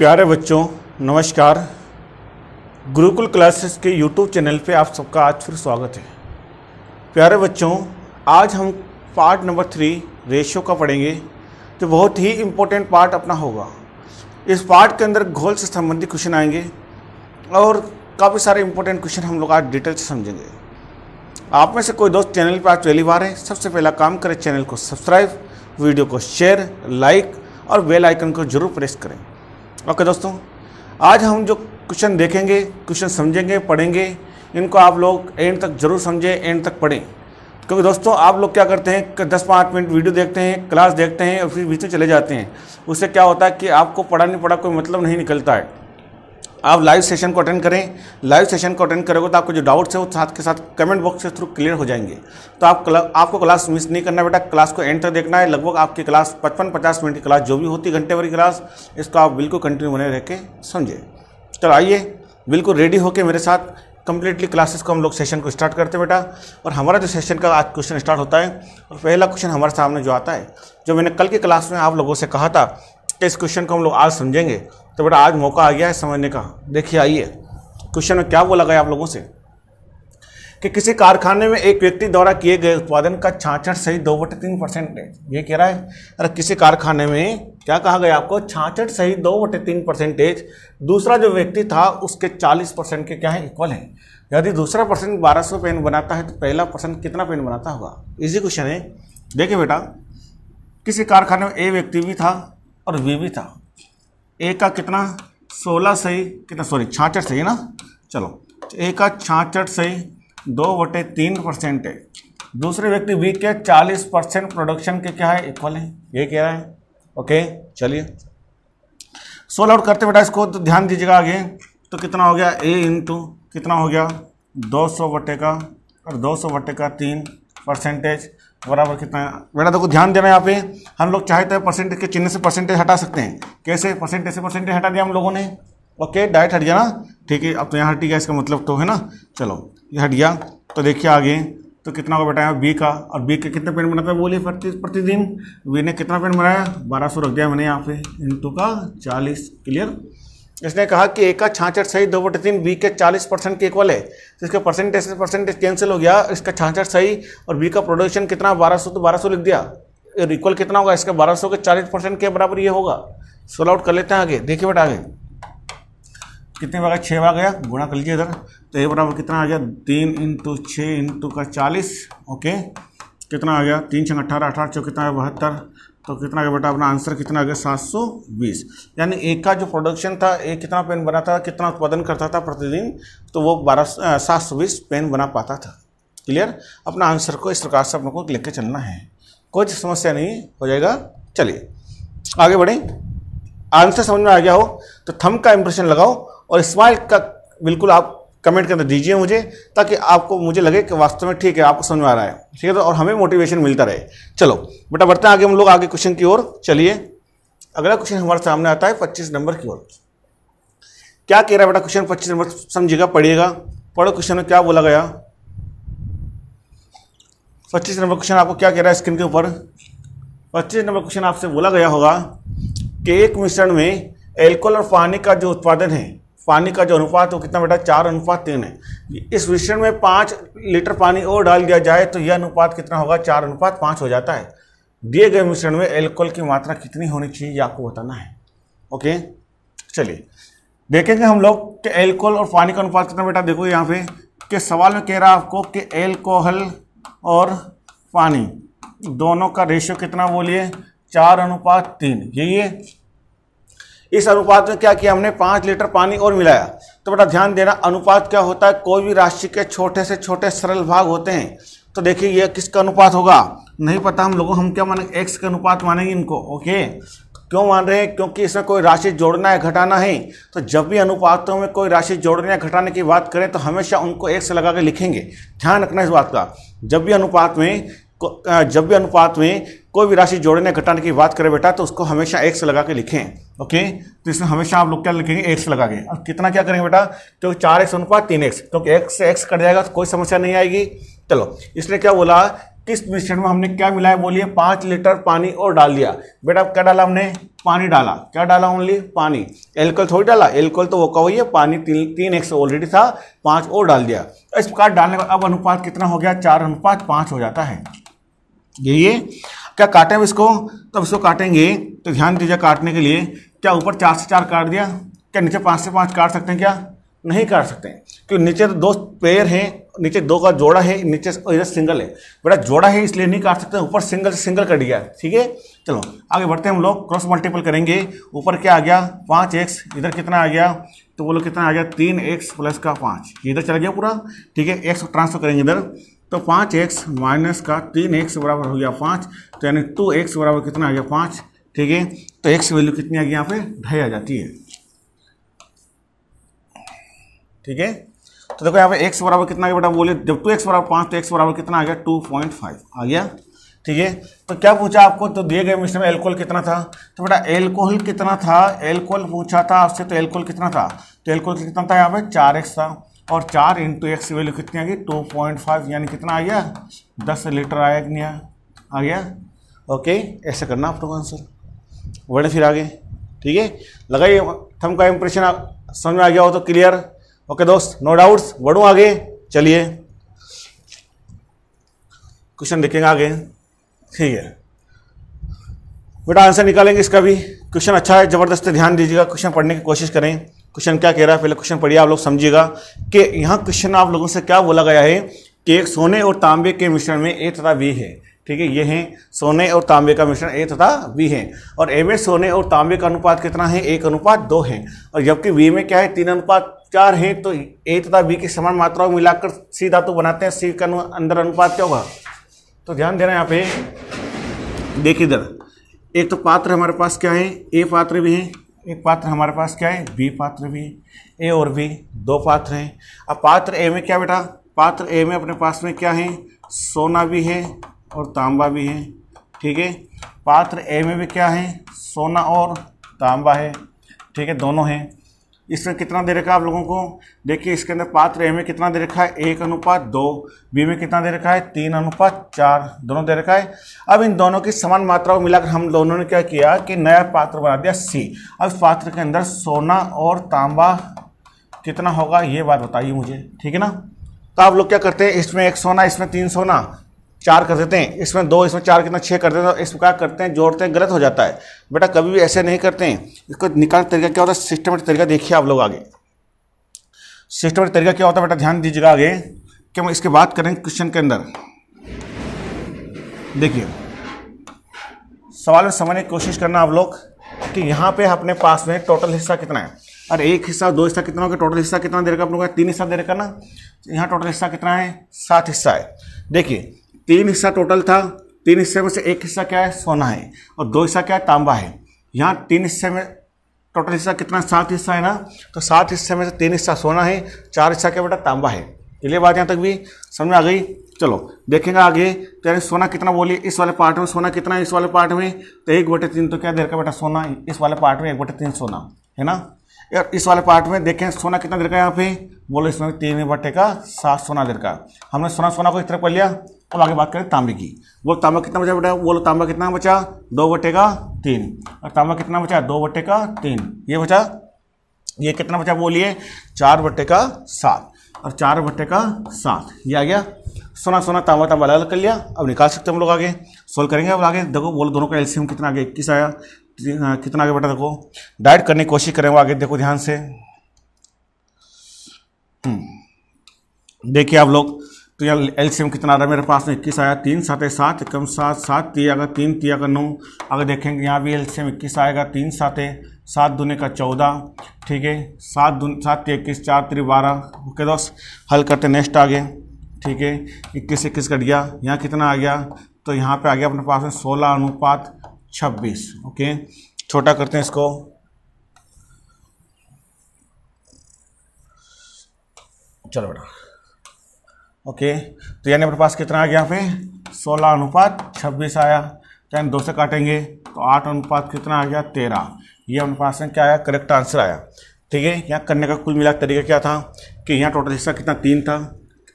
प्यारे बच्चों नमस्कार गुरुकुल क्लासेस के यूट्यूब चैनल पे आप सबका आज फिर स्वागत है प्यारे बच्चों आज हम पार्ट नंबर थ्री रेशियो का पढ़ेंगे जो बहुत ही इम्पोर्टेंट पार्ट अपना होगा इस पार्ट के अंदर घोल से संबंधित क्वेश्चन आएंगे और काफ़ी सारे इम्पोर्टेंट क्वेश्चन हम लोग आज डिटेल से समझेंगे आप में से कोई दोस्त चैनल पर आज पहली बार है सबसे पहला काम करें चैनल को सब्सक्राइब वीडियो को शेयर लाइक और बेल आइकन को जरूर प्रेस करें ओके okay, दोस्तों आज हम जो क्वेश्चन देखेंगे क्वेश्चन समझेंगे पढ़ेंगे इनको आप लोग एंड तक जरूर समझें एंड तक पढ़ें क्योंकि दोस्तों आप लोग क्या करते हैं दस पाँच मिनट वीडियो देखते हैं क्लास देखते हैं और फिर बीच में चले जाते हैं उससे क्या होता है कि आपको पढ़ा नहीं पढ़ा कोई मतलब नहीं निकलता है आप लाइव सेशन को अटेंड करें लाइव सेशन को अटेंड करोगे तो आपको जो डाउट्स है वो साथ के साथ कमेंट बॉक्स के थ्रू क्लियर हो जाएंगे तो आप क्ला, आपको क्लास मिस नहीं करना बेटा क्लास को एंटर देखना है लगभग आपकी क्लास पचपन पचास मिनट की क्लास जो भी होती घंटे भर की क्लास इसको आप बिल्कुल कंटिन्यू बने रह के समझे चलो आइए बिल्कुल रेडी होकर मेरे साथ कंप्लीटली क्लासेस को हम लोग सेशन को स्टार्ट करते हैं बेटा और हमारा जो सेशन का आज क्वेश्चन स्टार्ट होता है और पहला क्वेश्चन हमारे सामने जो आता है जो मैंने कल की क्लास में आप लोगों से कहा था इस क्वेश्चन को हम लोग आज समझेंगे तो बेटा आज मौका आ गया है समझने का देखिए आइए क्वेश्चन में क्या बोला गया आप लोगों से कि किसी कारखाने में एक व्यक्ति द्वारा किए गए उत्पादन का छाछठ सही दो बटे तीन परसेंटेज ये कह रहा है अरे किसी कारखाने में क्या कहा गया आपको छाछठ सही दो बटे तीन परसेंटेज दूसरा जो व्यक्ति था उसके चालीस परसेंट के क्या है इक्वल है यदि दूसरा परसेंट बारह सौ पेन बनाता है तो पहला परसेंट कितना पेन बनाता होगा इजी क्वेश्चन है देखिए बेटा किसी कारखाने में ए व्यक्ति भी था और वी था ए का कितना सोलह सही कितना सॉरी छाछठ है ना चलो ए का छाछठ सही दो बटे तीन परसेंट है दूसरे व्यक्ति बी के 40 परसेंट प्रोडक्शन के क्या है इक्वल है ये कह रहा है ओके चलिए सोल आउट करते बेटा इसको तो ध्यान दीजिएगा आगे तो कितना हो गया ए इंटू कितना हो गया 200 बटे का और 200 बटे का तीन परसेंटेज बराबर कितना बेटा देखो ध्यान देना यहाँ पे हम लोग चाहे तो परसेंटेज के चिन्ह से परसेंटेज हटा सकते हैं कैसे परसेंटेज से परसेंटेज हटा दिया हम लोगों ने ओके डायरेक्ट हट गया ना ठीक है अब तो यहाँ हट गया इसका मतलब तो है ना चलो ये हट गया तो देखिए आगे तो कितना होगा बेटा बी का और बी के कितने पेन बनाता है बोलिए प्रतिदिन बी ने कितना पेन बनाया बारह सौ रख दिया मैंने यहाँ पे इंटू का चालीस क्लियर इसने कहा कि एक का छाछठ सही दो बटे तीन बी के चालीस परसेंट के इक्वल है तो इसका परसेंटेज परसेंटेज कैंसिल हो गया इसका छाछठ सही और बी का प्रोडक्शन कितना बारह सौ तो बारह सौ लिख दिया और इक्वल कितना होगा इसका बारह सौ के चालीस परसेंट के बराबर ये होगा सोल आउट कर लेते हैं आगे देखिए बेटा आगे कितने बार छः भाग गया गुणा कर लीजिए इधर तो ये बराबर कितना आ गया तीन इंटू छः इंटू का चालीस ओके कितना आ गया तीन छः अट्ठारह अठारह चौ कितना बहत्तर तो कितना गया बेटा अपना आंसर कितना गया सात सौ बीस यानी एक का जो प्रोडक्शन था एक कितना पेन बना था कितना उत्पादन करता था प्रतिदिन तो वो बारह सात सौ बीस पेन बना पाता था क्लियर अपना आंसर को इस प्रकार से अपने को लेकर चलना है कोई समस्या नहीं हो जाएगा चलिए आगे बढ़ें आंसर समझ में आ गया हो तो थम का इंप्रेशन लगाओ और स्माइल का बिल्कुल आप कमेंट अंदर दीजिए मुझे ताकि आपको मुझे लगे कि वास्तव में ठीक है आपको समझ में आ रहा है ठीक है तो और हमें मोटिवेशन मिलता रहे चलो बेटा बढ़ते हैं आगे हम लोग आगे क्वेश्चन की ओर चलिए अगला क्वेश्चन हमारे सामने आता है पच्चीस नंबर की ओर क्या कह रहा है बेटा क्वेश्चन पच्चीस नंबर समझिएगा पढ़िएगा पढ़ो क्वेश्चन में क्या बोला गया पच्चीस नंबर क्वेश्चन आपको क्या कह रहा है स्क्रीन के ऊपर पच्चीस नंबर क्वेश्चन आपसे बोला गया होगा कि एक मिश्रण में एल्कोहल और पानी का जो उत्पादन है पानी का जो अनुपात वो कितना बेटा चार अनुपात तीन है इस मिश्रण में पाँच लीटर पानी और डाल दिया जाए तो यह अनुपात कितना होगा चार अनुपात पाँच हो जाता है दिए गए मिश्रण में एल्कोहल की मात्रा कितनी होनी चाहिए यह आपको बताना है ओके चलिए देखेंगे हम लोग कि एल्कोहल और पानी का अनुपात कितना बेटा देखो यहाँ पे कि सवाल में कह रहा आपको कि एल्कोहल और पानी दोनों का रेशियो कितना बोलिए चार अनुपात तीन यही है इस अनुपात में क्या किया हमने पाँच लीटर पानी और मिलाया तो बेटा ध्यान देना अनुपात क्या होता है कोई भी राशि के छोटे से छोटे सरल भाग होते हैं तो देखिए ये किसका अनुपात होगा नहीं पता हम लोगों हम क्या माने एक्स का अनुपात मानेंगे इनको ओके क्यों मान रहे हैं क्योंकि इसमें कोई राशि जोड़ना है घटाना है तो जब भी अनुपातों में कोई राशि जोड़ने या घटाने की बात करें तो हमेशा उनको एक से लगा के लिखेंगे ध्यान रखना इस बात का जब भी अनुपात में जब भी अनुपात में कोई भी राशि जोड़ने घटाने की बात करें बेटा तो उसको हमेशा एक्स लगा के लिखें ओके तो इसमें हमेशा आप लोग क्या लिखेंगे एक्स लगा के और कितना क्या करेंगे बेटा क्योंकि तो चार एक्स अनुपात तीन एक्स क्योंकि एक्स से तो एक्स कट जाएगा तो कोई समस्या नहीं आएगी चलो इसने क्या बोला किस मिश्रण में हमने क्या मिलाया बोलिए पाँच लीटर पानी और डाल दिया बेटा क्या डाला हमने पानी डाला क्या डाला ओनली पानी एल्कोल थोड़ी डाला एल्कोल तो वो का वही है पानी तीन तीन एक्स ऑलरेडी था पाँच और डाल दिया इस प्रकार डालने का अब अनुपात कितना हो गया चार अनुपात पाँच हो जाता है यही क्या काटें इसको तब इसको काटेंगे तो ध्यान दीजिए काटने के लिए क्या ऊपर चार से चार काट दिया क्या नीचे पाँच से पाँच काट सकते हैं क्या नहीं काट सकते क्योंकि नीचे तो दो पेयर हैं नीचे दो का जोड़ा है नीचे इधर सिंगल है बड़ा जोड़ा है इसलिए नहीं काट सकते ऊपर सिंगल से सिंगल कट गया ठीक है चलो आगे बढ़ते हैं हम लोग क्रॉस मल्टीपल करेंगे ऊपर क्या आ गया पाँच एक्स इधर कितना आ गया तो बोलो कितना आ गया तीन एक्स प्लस का पाँच इधर चला गया पूरा ठीक है एक्स ट्रांसफर करेंगे इधर तो पाँच एक्स माइनस का तीन एक्स बराबर हो गया पाँच तो यानी टू एक्स बराबर कितना आ गया पाँच ठीक है तो एक्स वैल्यू कितनी आ गई यहाँ पे ढाई आ जाती है ठीक है तो देखो यहाँ पे एक्स बराबर कितना आ गया बेटा बोले जब टू एक्स बराबर पाँच तो एक्स बराबर कितना आ गया टू पॉइंट फाइव आ गया ठीक है तो क्या पूछा आपको तो दिए गए मिश्र में एल्कोहल कितना था तो बेटा एल्कोहल कितना था एल्कोहल पूछा था आपसे तो एल्कोहल कितना था तो एल्कोहल कितना था यहाँ पे चार एक्स था और चार इंटू एक्स की वैल्यू कितनी आ गई टू पॉइंट फाइव यानी कितना आ गया दस लीटर आया कि नहीं आ गया ओके ऐसे करना आप लोग आंसर बढ़े फिर आगे ठीक है लगाइए थम का इम्प्रेशन समझ में आ गया हो तो क्लियर ओके दोस्त नो डाउट्स बढ़ूँ आगे चलिए क्वेश्चन देखेंगे आगे ठीक है बेटा आंसर निकालेंगे इसका भी क्वेश्चन अच्छा है ज़बरदस्त ध्यान दीजिएगा क्वेश्चन पढ़ने की कोशिश करें क्वेश्चन क्या कह रहा है पहले क्वेश्चन पढ़िए आप लोग समझिएगा कि यहाँ क्वेश्चन आप लोगों से क्या बोला गया है कि एक सोने और तांबे के मिश्रण में ए तथा बी है ठीक है ये है सोने और तांबे का मिश्रण ए तथा बी है और ए में सोने और तांबे का अनुपात कितना है एक अनुपात दो है और जबकि बी में क्या है तीन अनुपात चार है तो ए तथा बी की समान मात्रा में मिलाकर सी धातु बनाते हैं सी का अंदर अनुपात क्या होगा तो ध्यान देना यहाँ पे देखिए इधर एक तो पात्र हमारे पास क्या है ए पात्र भी है एक पात्र हमारे पास क्या है बी पात्र भी है ए और बी दो पात्र हैं अब पात्र ए में क्या बेटा पात्र ए में अपने पास में क्या है सोना भी है और तांबा भी है ठीक है पात्र ए में भी क्या है सोना और तांबा है ठीक है दोनों हैं इसमें कितना दे रखा है आप लोगों को देखिए इसके अंदर पात्र ए में कितना दे रखा है एक अनुपात दो बी में कितना दे रखा है तीन अनुपात चार दोनों दे रखा है अब इन दोनों की समान मात्रा को मिलाकर हम दोनों ने क्या किया कि नया पात्र बना दिया सी अब पात्र के अंदर सोना और तांबा कितना होगा ये बात बताइए मुझे ठीक है ना तो आप लोग क्या करते हैं इसमें एक सोना इसमें तीन सोना चार कर देते हैं इसमें दो इसमें चार कितना छः कर देते हैं तो इस प्रकार करते हैं जोड़ते हैं गलत हो जाता है बेटा कभी भी ऐसे नहीं करते हैं इसको निकाल तरीका क्या होता है सिस्टमेटिक तरीका देखिए आप लोग आगे सिस्टमेटिक तरीका क्या होता है बेटा ध्यान दीजिएगा आगे कि हम इसके बात करें क्वेश्चन के अंदर देखिए सवाल में समझने की कोशिश करना आप लोग कि यहाँ पे अपने पास में टोटल हिस्सा कितना है अरे एक हिस्सा दो हिस्सा कितना होगा टोटल हिस्सा कितना दे रखा आप लोगों का तीन हिस्सा दे रखा ना यहाँ टोटल हिस्सा कितना है सात हिस्सा है देखिए तीन हिस्सा टोटल था तीन हिस्से में से एक हिस्सा क्या है सोना है और दो हिस्सा क्या है तांबा है यहाँ तीन हिस्से में टोटल हिस्सा कितना सात हिस्सा है ना तो सात हिस्से में से तीन हिस्सा सोना है चार हिस्सा क्या बेटा तांबा है चलिए बात यहाँ तक भी समझ में आ गई चलो देखेंगे आगे तो यानी सोना कितना बोलिए इस वाले पार्ट में सोना कितना है इस वाले पार्ट में तो एक बटे तीन तो क्या देर का बेटा सोना इस वाले पार्ट में एक बटे तीन सोना है ना यार इस वाले पार्ट में देखें सोना कितना देर का यहाँ पे बोलो इसमें तीन बटे का सात सोना देर का हमने सोना सोना को इस तरह कर लिया अब आगे बात करें तांबे की वो तांबा कितना बचा बेटा वो तांबा कितना बचा दो बटे का तीन और तांबा कितना बचा दो बटे का तीन ये बचा ये कितना बचा बोलिए चार बटे का सात और चार बटे का सात ये आ गया सोना सोना तांबा तांबा अलग अलग कर लिया अब निकाल सकते हम लोग आगे सोल्व करेंगे अब आगे देखो बोलो दोनों का एल्सियम कितना आगे इक्कीस आया कितना आगे बेटा देखो डाइट करने की कोशिश करें वो आगे देखो ध्यान से हम्म। देखिए आप लोग तो यहाँ एलसीएम कितना आ रहा है मेरे पास में इक्कीस आया तीन सात सात कम सात सात ती अगर तीन ती अगर नौ अगर देखेंगे यहाँ भी एलसीएम इक्कीस आएगा तीन सात सात दूने का चौदह ठीक है सात दून सात ती इक्कीस चार त्री बारह ओके दोस्त हल करते नेक्स्ट आगे ठीक है इक्कीस इक्कीस कट गया यहाँ कितना आ गया तो यहाँ पे आ गया अपने पास में सोलह अनुपात छब्बीस ओके छोटा करते हैं इसको चलो बेटा ओके तो यानी अपने पास कितना आ गया यहाँ पे सोलह अनुपात छब्बीस आया तो यानी दो से काटेंगे तो आठ अनुपात कितना आ गया तेरह ये अनुपात पास क्या आया करेक्ट आंसर आया ठीक है यहाँ करने का कुल मिला तरीका क्या था कि यहाँ टोटल हिस्सा कितना तीन था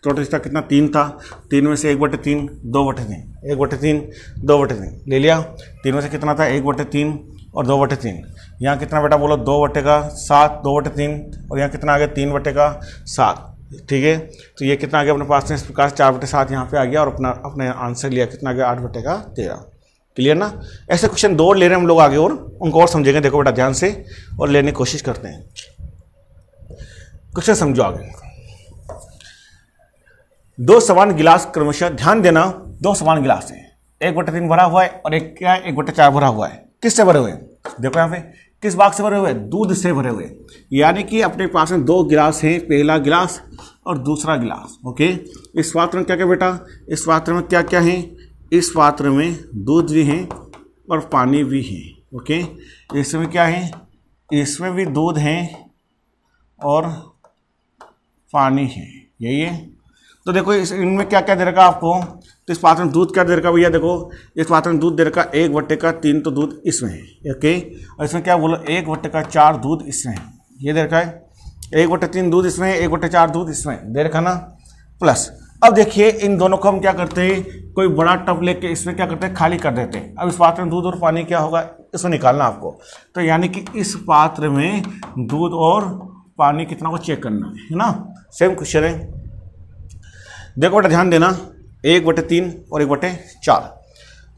टोटल हिस्सा कितना तीन था तीन में से एक बटे तीन दो बटे तीन एक बटे तीन दो बटे तीन ले लिया तीन में से कितना था एक बटे तीन और दो बटे तीन यहाँ कितना बेटा बोलो दो बटे का सात दो बटे तीन और यहाँ कितना आ गया तीन बटे का सात ठीक है तो ये कितना आ गया अपने पास में इस प्रकार चार बटे सात यहाँ पे आ गया और अपना अपने आंसर लिया कितना आ गया आठ बटे का तेरह क्लियर ना ऐसे क्वेश्चन दो ले रहे हैं हम लोग आगे और उनको और समझेंगे देखो बेटा ध्यान से और लेने की कोशिश करते हैं क्वेश्चन समझो आगे दो समान गिलास क्रमश ध्यान देना दो समान गिलास है एक बटे तीन भरा हुआ है और एक क्या एक बटे चार भरा हुआ है किससे भरे हुए देखो यहाँ पे किस बाग से भरे हुए दूध से भरे हुए यानी कि अपने पास में दो गिलास हैं पहला गिलास और दूसरा गिलास ओके इस पात्र में क्या क्या बेटा इस पात्र में क्या क्या है इस पात्र में दूध भी है और पानी भी है ओके इसमें क्या है इसमें भी दूध है और पानी है यही है तो देखो इस इनमें क्या क्या दे रखा आपको तो इस पात्र में दूध क्या दे रखा भैया देखो इस पात्र में दूध दे रखा एक बट्टे का तीन तो दूध इसमें है ओके और इसमें क्या बोलो एक बट्टे का चार दूध इसमें है ये दे रखा है एक बटे तीन दूध इसमें एक बटे चार दूध इसमें दे रखा ना प्लस अब देखिए इन दोनों को हम क्या करते हैं कोई बड़ा टब लेके इसमें क्या करते हैं खाली कर देते हैं अब इस पात्र में दूध और पानी क्या होगा इसमें निकालना आपको तो यानी कि इस पात्र में दूध और पानी कितना को चेक करना है है ना सेम क्वेश्चन है देखो बेटा ध्यान देना एक बटे तीन और एक बटे चार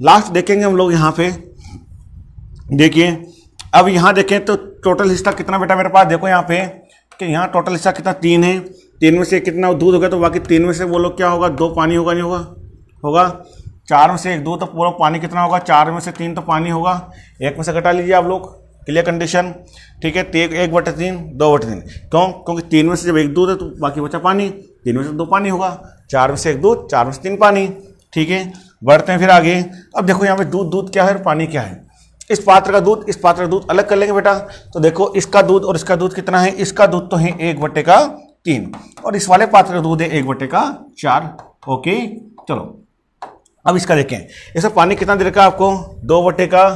लास्ट देखेंगे हम लोग यहाँ पे देखिए अब यहाँ देखें तो टोटल हिस्सा कितना बेटा मेरे पास देखो यहाँ पे कि यहाँ टोटल हिस्सा कितना तीन है तीन में से कितना दूध हो गया तो बाकी तीन में से वो लोग क्या होगा दो पानी होगा नहीं होगा होगा चार में से एक दो तो पूरा पानी कितना होगा चार में से तीन तो पानी होगा एक में से घटा लीजिए आप लोग क्लियर कंडीशन ठीक है तो एक एक बटे तीन दो बटे तीन क्यों क्योंकि तीन में से जब एक दूध है तो बाकी बचा पानी तीन में से दो पानी होगा चार में से एक दूध चार में से तीन पानी ठीक है बढ़ते हैं फिर आगे अब देखो यहाँ पे दूध दूध क्या है और पानी क्या है इस पात्र का दूध इस पात्र का दूध अलग कर लेंगे बेटा तो देखो इसका दूध और इसका दूध कितना है इसका दूध तो है एक बटे का तीन और इस वाले पात्र का दूध है एक बटे का चार ओके चलो अब इसका देखें इसमें पानी कितना दे रखा है आपको दो बटे का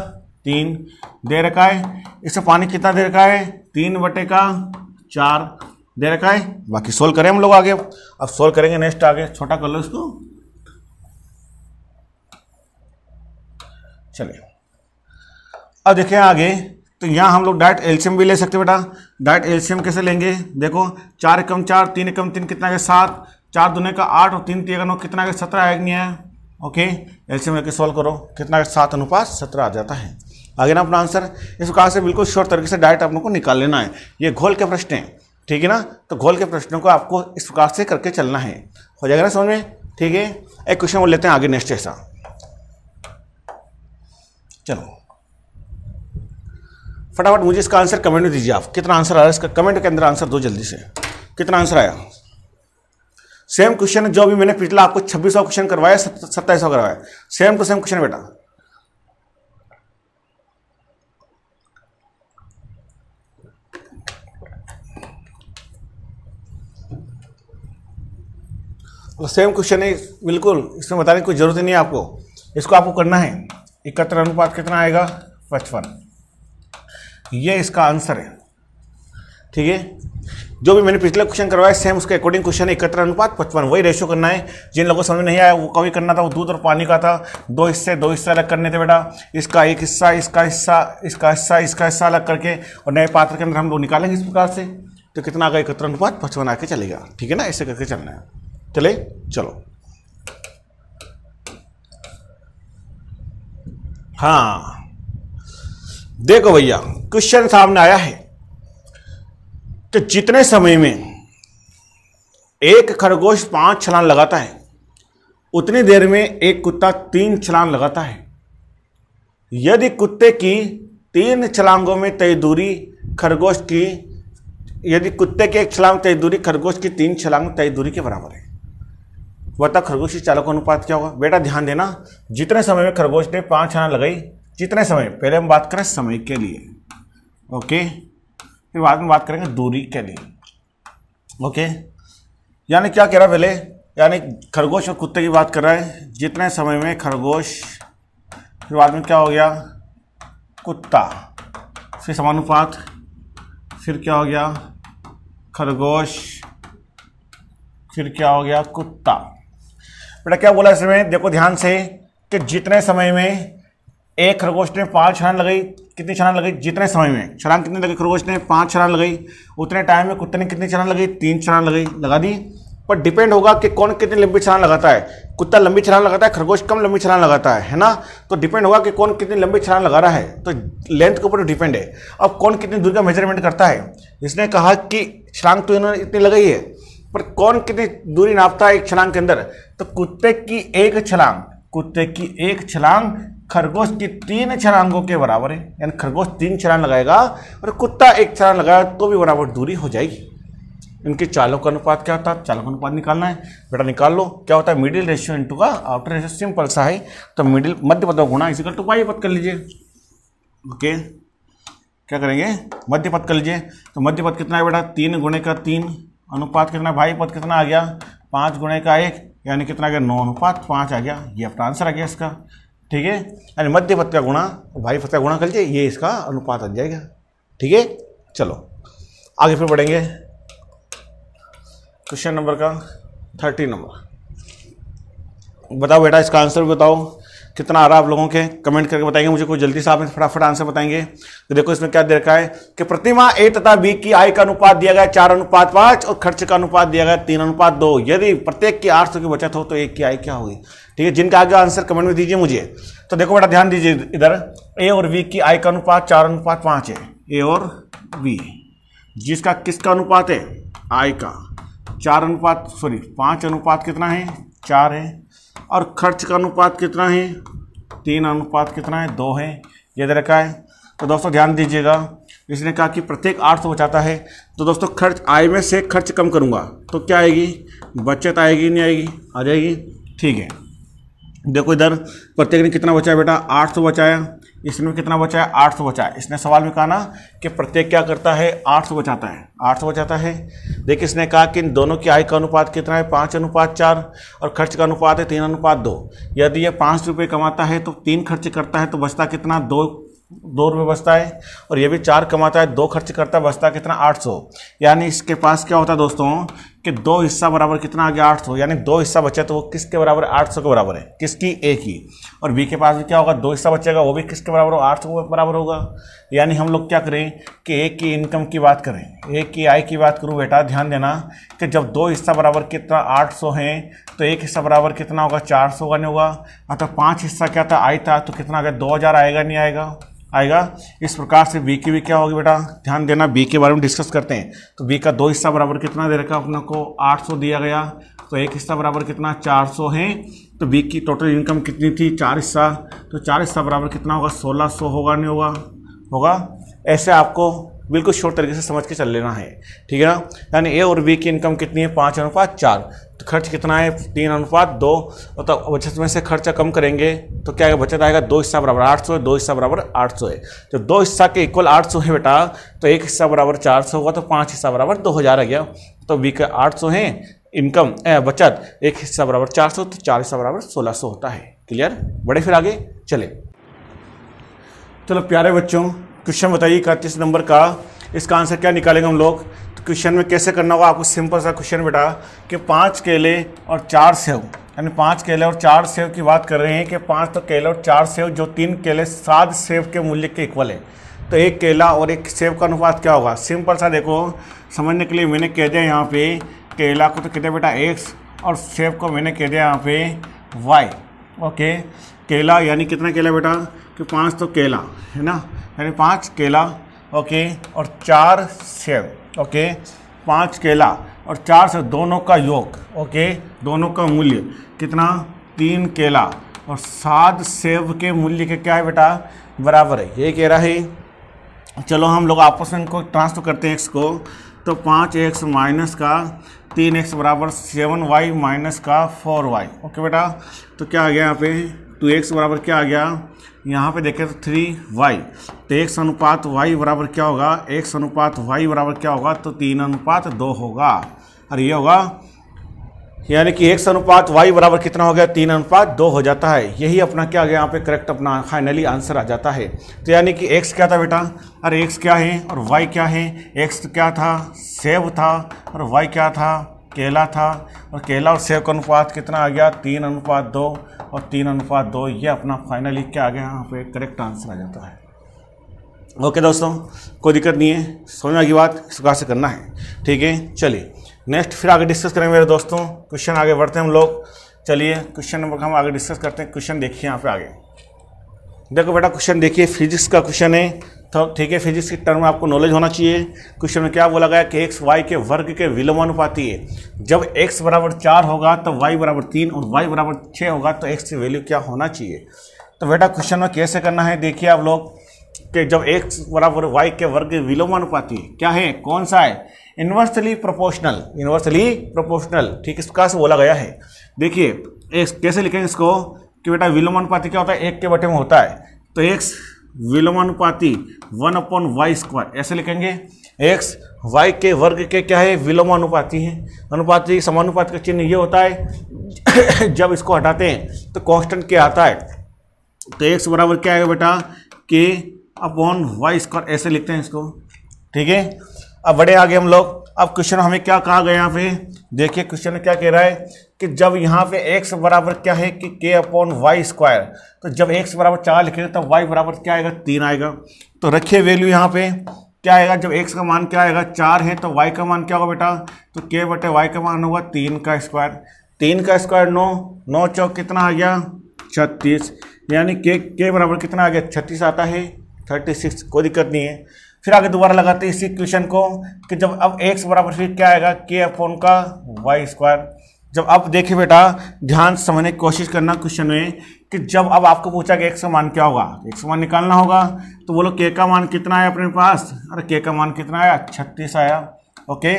तीन दे रखा है इसमें पानी कितना दे रखा है तीन बटे का चार दे रखा है बाकी सोल्व करें हम लोग आगे अब सोल्व करेंगे नेक्स्ट आगे छोटा कर लो इसको चलिए अब देखें आगे तो यहाँ हम लोग डायरेक्ट एल्शियम भी ले सकते बेटा डायरेक्ट एल्शियम कैसे लेंगे देखो चार एकम चार तीन एकम तीन कितना के सात चार दूने का आठ और तीन तीन का नौ कितना का सत्रह आया नहीं है ओके एल्शियम लेके सॉल्व करो कितना का सात अनुपात सत्रह आ जाता है आगे ना अपना आंसर इस प्रकार से बिल्कुल शोर तरीके से डायरेक्ट आप लोग को निकाल लेना है ये घोल के प्रश्न हैं ठीक है ना तो घोल के प्रश्नों को आपको इस प्रकार से करके चलना है हो जाएगा ना समझ में ठीक है एक क्वेश्चन बोल लेते हैं आगे नेक्स्ट ऐसा चलो फटाफट मुझे इसका आंसर कमेंट में दीजिए आप कितना आंसर आया इसका कमेंट के अंदर आंसर दो जल्दी से कितना आंसर आया सेम क्वेश्चन जो अभी मैंने पिछला आपको छब्बीस सौ क्वेश्चन करवाया सत्ताईस सौ करवाया सेम टू सेम क्वेश्चन बेटा तो सेम क्वेश्चन है बिल्कुल इसमें बताने की कोई ज़रूरत ही नहीं है आपको इसको आपको करना है इकहत्तर अनुपात कितना आएगा पचपन ये इसका आंसर है ठीक है जो भी मैंने पिछले क्वेश्चन करवाया सेम उसके अकॉर्डिंग क्वेश्चन इकहत्तर अनुपात पचपन वही रेशो करना है जिन लोगों को समझ नहीं आया वो कभी करना था वो दूध और पानी का था दो हिस्से दो हिस्से अलग करने थे बेटा इसका एक हिस्सा इसका हिस्सा इसका हिस्सा इसका हिस्सा अलग करके और नए पात्र के अंदर हम लोग निकालेंगे इस प्रकार से तो कितना आगे इकहत्तर अनुपात पचपन आके चलेगा ठीक है ना ऐसे करके चलना है चले चलो हाँ देखो भैया क्वेश्चन सामने आया है तो जितने समय में एक खरगोश पांच छलांग लगाता है उतनी देर में एक कुत्ता तीन छलांग लगाता है यदि कुत्ते की तीन छलांगों में तय दूरी खरगोश की यदि कुत्ते के एक छलांग तय दूरी खरगोश की तीन छलांग तय दूरी के बराबर है बता खरगोश चालक अनुपात क्या होगा बेटा ध्यान देना जितने समय में खरगोश ने पांच छलांग लगाई जितने समय पहले हम बात करें समय के लिए ओके फिर बाद में बात करेंगे दूरी के लिए ओके यानी क्या कह रहा है पहले यानी खरगोश और कुत्ते की बात कर रहा है जितने समय में खरगोश फिर बाद में क्या हो गया कुत्ता फिर समानुपात फिर क्या हो गया खरगोश फिर क्या हो गया कुत्ता बेटा क्या बोला इसमें देखो ध्यान से कि जितने समय में एक खरगोश ने पाँच छान लगाई कितनी छान लगाई जितने समय में छलांग कितनी लगी खरगोश ने पाँच छान लगाई उतने टाइम में कुत्ते ने कितनी छान लगाई तीन छान लगाई लगा दी पर डिपेंड होगा कि कौन कितनी लंबी छान लगाता है कुत्ता लंबी छान लगाता है खरगोश कम लंबी छान लगाता है है ना तो डिपेंड होगा कि कौन कितनी लंबी छान लगा रहा है तो लेंथ के ऊपर डिपेंड है अब कौन कितनी दूर का मेजरमेंट करता है इसने कहा कि छलांग तो इन्होंने इतनी लगाई है पर कौन कितनी दूरी नापता है एक छलांग के अंदर तो कुत्ते की एक छलांग कुत्ते की एक छलांग खरगोश की तीन छलांगों के बराबर है यानी खरगोश तीन छलांग लगाएगा और कुत्ता एक छलांग लगाएगा तो भी बराबर दूरी हो जाएगी इनके चालों का अनुपात क्या होता है चालों का अनुपात निकालना है बेटा निकाल लो क्या होता है मिडिल रेशियो इंटू का आउटर रेशियो सिंपल सा है तो मिडिल मध्य पद गुणा इसी तो वाई पद कर लीजिए ओके क्या करेंगे मध्य पद कर लीजिए तो मध्य पद कितना है बेटा तीन गुणे का तीन अनुपात कितना भाई पद कितना आ गया पाँच गुणे का एक यानी कितना आ गया नौ अनुपात पाँच आ गया ये अपना आंसर आ गया इसका ठीक है यानी मध्य पथ का गुणा भाई पथ का गुणा कर लीजिए ये इसका अनुपात आ जाएगा ठीक है चलो आगे फिर बढ़ेंगे क्वेश्चन नंबर का थर्टी नंबर बताओ बेटा इसका आंसर भी बताओ कितना आ रहा आप लोगों के कमेंट करके बताएंगे मुझे कोई जल्दी से आप फटाफट आंसर बताएंगे तो देखो इसमें क्या दे रखा है कि प्रतिमा ए तथा बी की आय का अनुपात दिया गया चार अनुपात पांच और खर्च का अनुपात दिया गया तीन अनुपात दो यदि प्रत्येक की आठ सौ की बचत हो तो एक की आय क्या होगी ठीक है जिनका आगे आंसर कमेंट में दीजिए मुझे तो देखो बेटा ध्यान दीजिए इधर ए और वी की आय का अनुपात चार अनुपात पाँच है ए और वी जिसका किसका अनुपात है आय का चार अनुपात सॉरी पाँच अनुपात कितना है चार है और खर्च का अनुपात कितना है तीन अनुपात कितना है दो है ये दे रखा है तो दोस्तों ध्यान दीजिएगा इसने कहा कि प्रत्येक आठ सौ बचाता है तो दोस्तों खर्च आय में से खर्च कम करूँगा तो क्या आएगी बचत आएगी नहीं आएगी आ जाएगी ठीक है देखो इधर प्रत्येक ने कितना बचाया बेटा आठ सौ बचाया इसने कितना बचाया आठ सौ बचाया इसने सवाल में कहा ना कि प्रत्येक क्या करता है आठ सौ बचाता है आठ सौ बचाता है देखिए इसने कहा कि इन दोनों की आय का अनुपात कितना है पाँच अनुपात चार और खर्च का अनुपात है तीन अनुपात दो यदि ये पाँच रुपये कमाता है तो तीन खर्च करता है तो बचता कितना दो दो रुपये बचता है और ये भी चार कमाता है दो खर्च करता है बचता कितना आठ सौ यानी इसके पास क्या होता है दोस्तों कि दो हिस्सा बराबर कितना आ गया आठ सौ यानी दो हिस्सा बचे तो वो किसके बराबर आठ सौ के बराबर है किसकी ए की और बी के पास भी क्या होगा दो हिस्सा बचेगा वो भी किसके बराबर होगा आठ सौ के बराबर होगा यानी हम लोग क्या करें कि ए की इनकम की बात करें ए की आय की बात करूँ बेटा ध्यान देना कि जब दो हिस्सा बराबर कितना आठ सौ है तो एक हिस्सा बराबर कितना होगा चार सौ का नहीं होगा अतः पाँच हिस्सा क्या था आई था तो कितना आ गया दो हज़ार आएगा नहीं आएगा आएगा इस प्रकार से वी की भी क्या होगी बेटा ध्यान देना बी के बारे में डिस्कस करते हैं तो बी का दो हिस्सा बराबर कितना दे रखा अपने को 800 दिया गया तो एक हिस्सा बराबर कितना 400 है तो बी की टोटल इनकम कितनी थी चार हिस्सा तो चार हिस्सा बराबर कितना होगा 1600 होगा नहीं होगा होगा ऐसे आपको बिल्कुल शोर तरीके से समझ के चल लेना है ठीक है ना यानी ए और बी की इनकम कितनी है पाँच अनुपात चार तो खर्च कितना है तीन अनुपात दो तो बचत में से खर्चा कम करेंगे तो क्या बचत आएगा दो हिस्सा बराबर आठ सौ है दो हिस्सा बराबर आठ सौ है तो दो हिस्सा के इक्वल आठ सौ है बेटा तो एक हिस्सा बराबर चार सौ होगा तो पाँच हिस्सा बराबर दो हज़ार आ गया तो वीक आठ सौ है इनकम बचत एक हिस्सा बराबर चार सौ तो चार हिस्सा बराबर सोलह सौ होता है क्लियर बड़े फिर आगे चले चलो प्यारे बच्चों क्वेश्चन बताइए इकतीस नंबर का इसका आंसर क्या निकालेंगे हम लोग क्वेश्चन में कैसे करना होगा आपको सिंपल सा क्वेश्चन बेटा कि पांच केले और चार सेव यानी पांच केले और चार सेव की बात कर रहे हैं कि पांच तो केले और चार सेव जो तीन केले सात सेव के मूल्य के इक्वल है तो एक केला और एक सेब का अनुपात क्या होगा सिंपल सा देखो समझने के लिए मैंने कह दिया यहाँ पे केला को तो कह दिया बेटा एक्स और सेब को मैंने कह दिया यहाँ पे वाई ओके केला यानी कितना केला बेटा कि पाँच तो केला है ना यानी पाँच केला ओके और चार सेव ओके पाँच केला और चार से दोनों का योग ओके दोनों का मूल्य कितना तीन केला और सात सेब के मूल्य के क्या है बेटा बराबर है ये कह रहा है चलो हम लोग आपस में इनको ट्रांसफर करते हैं एक्स को तो पाँच एक्स माइनस का तीन एक्स बराबर सेवन वाई माइनस का फोर वाई ओके बेटा तो क्या आ गया यहाँ पे टू तो एक्स बराबर क्या आ गया यहाँ पे देखें तो थ्री वाई तो एक अनुपात वाई बराबर क्या होगा एक अनुपात वाई बराबर क्या होगा तो तीन अनुपात दो होगा और ये होगा यानी कि एक अनुपात वाई बराबर कितना हो गया तीन अनुपात दो हो जाता है यही अपना क्या गया यहाँ पे करेक्ट अपना फाइनली आंसर आ जाता है तो यानी कि एक्स क्या था बेटा अरे एक्स क्या है और वाई क्या है एक्स क्या था सेब था और वाई क्या था केला था और केला और सेब का अनुपात कितना आ गया तीन अनुपात दो और तीन अनुपात दो ये अपना फाइनली क्या आ गया यहाँ पे करेक्ट आंसर आ जाता है ओके दोस्तों कोई दिक्कत नहीं है समझना की बात इस प्रकार से करना है ठीक है चलिए नेक्स्ट फिर आगे डिस्कस करेंगे मेरे दोस्तों क्वेश्चन आगे बढ़ते हैं हम लोग चलिए क्वेश्चन नंबर हम आगे डिस्कस करते हैं क्वेश्चन देखिए यहाँ पे आगे देखो बेटा क्वेश्चन देखिए फिजिक्स का क्वेश्चन है तो ठीक है फिजिक्स के टर्म में आपको नॉलेज होना चाहिए क्वेश्चन में क्या बोला गया कि एक्स वाई के वर्ग के विलोमानुपाती है जब एक्स बराबर चार होगा तो वाई बराबर तीन और वाई बराबर छः होगा तो एक्स की वैल्यू क्या होना चाहिए तो बेटा क्वेश्चन में कैसे करना है देखिए आप लोग कि जब एक्स बराबर वाई के वर्ग विलोमानुपाती क्या है कौन सा है इन्वर्सली प्रोपोर्शनल इन्वर्सली प्रोपोर्शनल ठीक इस प्रकार से बोला गया है देखिए एक्स कैसे लिखें इसको कि बेटा विलोमानुपाती क्या होता है एक के बटे में होता है तो एक्स विलोमानुपाती वन अपॉन वाई स्क्वायर ऐसे लिखेंगे एक्स वाई के वर्ग के क्या है विलोमानुपाती है अनुपाती समानुपात का चिन्ह ये होता है जब इसको हटाते हैं तो कांस्टेंट क्या आता है तो एक्स बराबर क्या आएगा बेटा के अपॉन वाई स्क्वायर ऐसे लिखते हैं इसको ठीक है अब बड़े आगे हम लोग अब क्वेश्चन हमें क्या कहा गया यहाँ पे देखिए क्वेश्चन क्या कह रहा है कि जब यहाँ पे x बराबर क्या है कि k अपॉन वाई स्क्वायर तो जब x बराबर चार लिखेंगे तब y बराबर क्या आएगा तीन आएगा तो रखिए वैल्यू यहाँ पे क्या आएगा जब x का मान क्या आएगा चार है तो y का मान क्या होगा बेटा तो k बटे वाई का मान होगा तीन का स्क्वायर तीन का स्क्वायर नौ नौ चौक कितना आ गया छत्तीस यानी के के बराबर कितना आ गया छत्तीस आता है थर्टी सिक्स कोई दिक्कत नहीं है फिर आगे दोबारा लगाते हैं इसी क्वेश्चन को कि जब अब एक्स बराबर फिर क्या आएगा के अपॉन का वाई स्क्वायर जब आप देखिए बेटा ध्यान समझने की कोशिश करना क्वेश्चन में कि जब अब आपको पूछा कि एक्स का मान क्या होगा एक्स का मान निकालना होगा तो बोलो के का मान कितना आया अपने पास अरे के का मान कितना आया छत्तीस आया ओके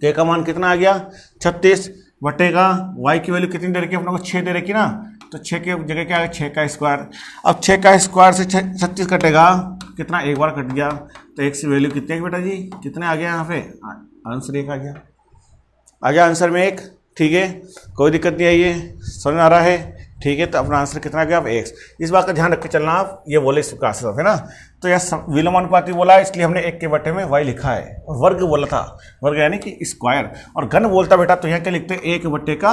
के का मान कितना आ गया छत्तीस बटेगा वाई की वैल्यू कितनी दे रखी अपने को छः दे रखी ना तो छः के जगह क्या गया छः का स्क्वायर अब छः का स्क्वायर से छत्तीस कटेगा कितना एक बार कट गया तो एक से वैल्यू कितने की बेटा जी कितने आ गया यहाँ पे आंसर एक आ गया आ गया आंसर में एक ठीक है कोई दिक्कत नहीं आई है समझ आ रहा है ठीक है तो अपना आंसर कितना गया आप एक्स इस बात का ध्यान रख के चलना आप ये बोले इसका आंसर है ना तो यहाँ अनुपाति बोला इसलिए हमने एक के बटे में वाई लिखा है और वर्ग बोला था वर्ग यानी कि स्क्वायर और घन बोलता बेटा तो यहाँ क्या लिखते हैं एक बटे का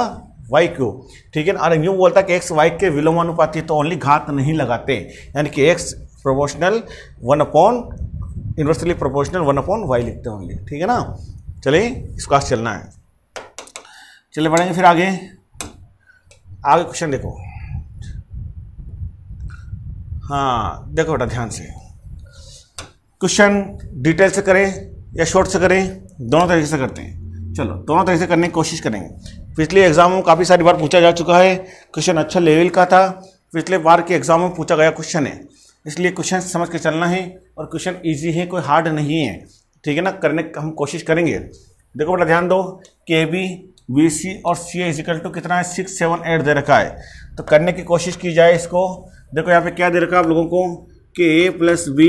वाई क्यू ठीक है ना अरे यूँ बोलता कि एक्स वाई के विलोम अनुपाति तो ओनली घात नहीं लगाते यानी कि X proportional one upon inversely proportional one upon Y लिखते ओनली ठीक है ना चलिए इसको आज चलना है चले बढ़ेंगे फिर आगे आगे क्वेश्चन देखो हाँ देखो बेटा ध्यान से क्वेश्चन डिटेल से करें या शॉर्ट से करें दोनों तरीके से करते हैं चलो दोनों तरीके से करने की कोशिश करेंगे पिछले एग्जाम में काफ़ी सारी बार पूछा जा चुका है क्वेश्चन अच्छा लेवल का था पिछले बार के एग्जाम में पूछा गया क्वेश्चन है इसलिए क्वेश्चन समझ के चलना है और क्वेश्चन ईजी है कोई हार्ड नहीं है ठीक है ना करने हम कोशिश करेंगे देखो बेटा ध्यान दो के बी बी सी और सी ए इजिकल टू कितना है सिक्स सेवन एट दे रखा है तो करने की कोशिश की जाए इसको देखो यहाँ पे क्या दे रखा है आप लोगों को कि A plus B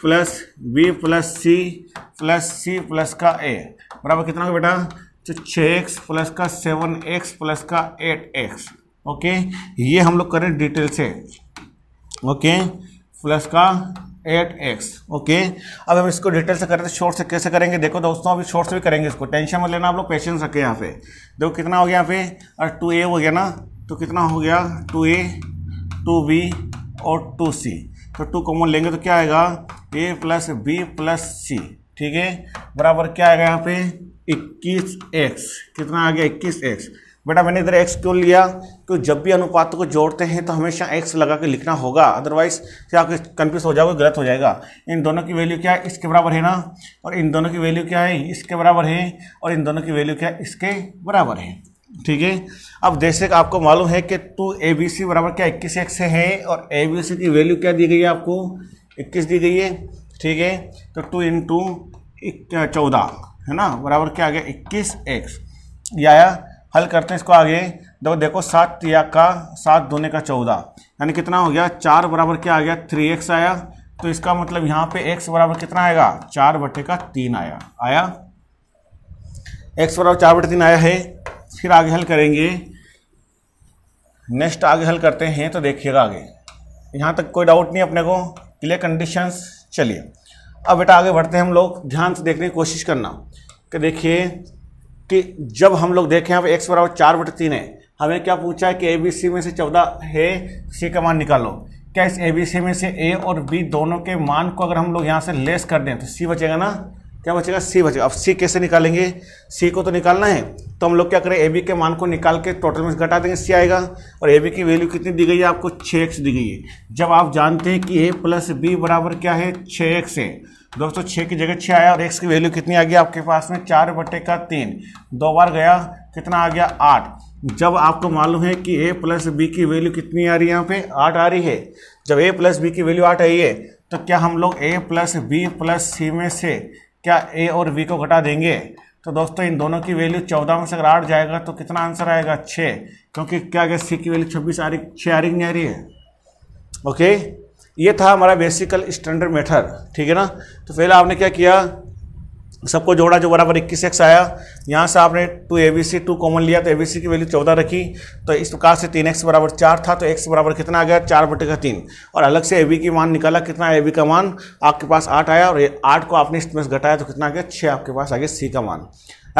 plus B plus C plus C plus का ए बराबर कितना होगा बेटा तो छः एक्स प्लस का सेवन एक्स प्लस का एट एक्स ओके ये हम लोग करें डिटेल से ओके प्लस का एट एक्स ओके अब हम इसको डिटेल से करते तो शॉर्ट से कैसे करेंगे देखो दोस्तों अभी शॉर्ट से भी करेंगे इसको टेंशन मत लेना आप लोग पेशेंस रखें यहाँ पे देखो कितना हो गया यहाँ पे और टू ए हो गया ना तो कितना हो गया टू ए टू बी और टू सी तो टू कॉमन लेंगे तो क्या आएगा A plus B plus C ठीक है बराबर क्या आएगा यहाँ पे इक्कीस एक्स कितना आ गया इक्कीस एक्स बेटा मैंने इधर एक्स क्यों लिया क्यों जब भी अनुपात को जोड़ते हैं तो हमेशा एक्स लगा के लिखना होगा अदरवाइज से आप कन्फ्यूज हो जाओगे गलत हो जाएगा इन दोनों की वैल्यू क्या है इसके बराबर है ना और इन दोनों की वैल्यू क्या है इसके बराबर है और इन दोनों की वैल्यू क्या है इसके बराबर है ठीक है अब जैसे आपको मालूम है कि टू ए बी सी बराबर क्या इक्कीस एक्स है और ए बी सी की वैल्यू क्या दी गई है आपको इक्कीस दी गई है ठीक है तो टू इन टू चौदह है ना बराबर क्या आ गया इक्कीस एक्स ये आया हल करते हैं इसको आगे देखो देखो सात या का सात दोने का चौदह यानी कितना हो गया चार बराबर क्या आ गया थ्री एक्स आया तो इसका मतलब यहाँ पे एक्स बराबर कितना आएगा चार बटे का तीन आया आया एक्स बराबर चार बटे तीन आया है फिर आगे हल करेंगे नेक्स्ट आगे हल करते हैं तो देखिएगा आगे यहाँ तक कोई डाउट नहीं अपने को क्लियर कंडीशंस चलिए अब बेटा आगे बढ़ते हैं हम लोग ध्यान से देखने की कोशिश करना कि देखिए कि जब हम लोग देखें अब एक्स बराबर चार बट तीन है हमें क्या पूछा है कि ए बी सी में से चौदह है सी का मान निकालो क्या इस ए बी सी में से ए और बी दोनों के मान को अगर हम लोग यहाँ से लेस कर दें तो सी बचेगा ना क्या बचेगा सी बचेगा अब सी कैसे निकालेंगे सी को तो निकालना है तो हम लोग क्या करें ए बी के मान को निकाल के टोटल में घटा देंगे सी आएगा और ए बी की वैल्यू कितनी दी गई है आपको छः एक्स दी गई है जब आप जानते हैं कि ए प्लस बी बराबर क्या है छः एक्स है दोस्तों छः की जगह छः आया और एक्स की वैल्यू कितनी आ गई आपके पास में चार बटे का तीन दो बार गया कितना आ गया आठ जब आपको मालूम है कि ए प्लस बी की वैल्यू कितनी आ रही है यहाँ पे आठ आ रही है जब ए प्लस बी की वैल्यू आठ आई है तो क्या हम लोग A plus B plus C में से क्या ए और बी को घटा देंगे तो दोस्तों इन दोनों की वैल्यू चौदह में से अगर आठ जाएगा तो कितना आंसर आएगा छः क्योंकि क्या गया सी की वैल्यू छब्बीस आ रही छः आ रही नहीं आ रही है ओके ये था हमारा बेसिकल स्टैंडर्ड मेथड ठीक है ना तो पहले आपने क्या किया सबको जोड़ा जो बराबर इक्कीस एक्स आया यहाँ से आपने two A B C two common लिया तो ए बी सी की वैल्यू चौदह रखी तो इस प्रकार से तीन एक्स बराबर चार था तो एक्स बराबर कितना आ गया चार बटेगा तीन और अलग से ए बी की मान निकाला कितना ए बी का मान आपके पास आठ आया और आठ को आपने इसमें घटाया तो कितना आ गया छः आपके पास आ गया सी का मान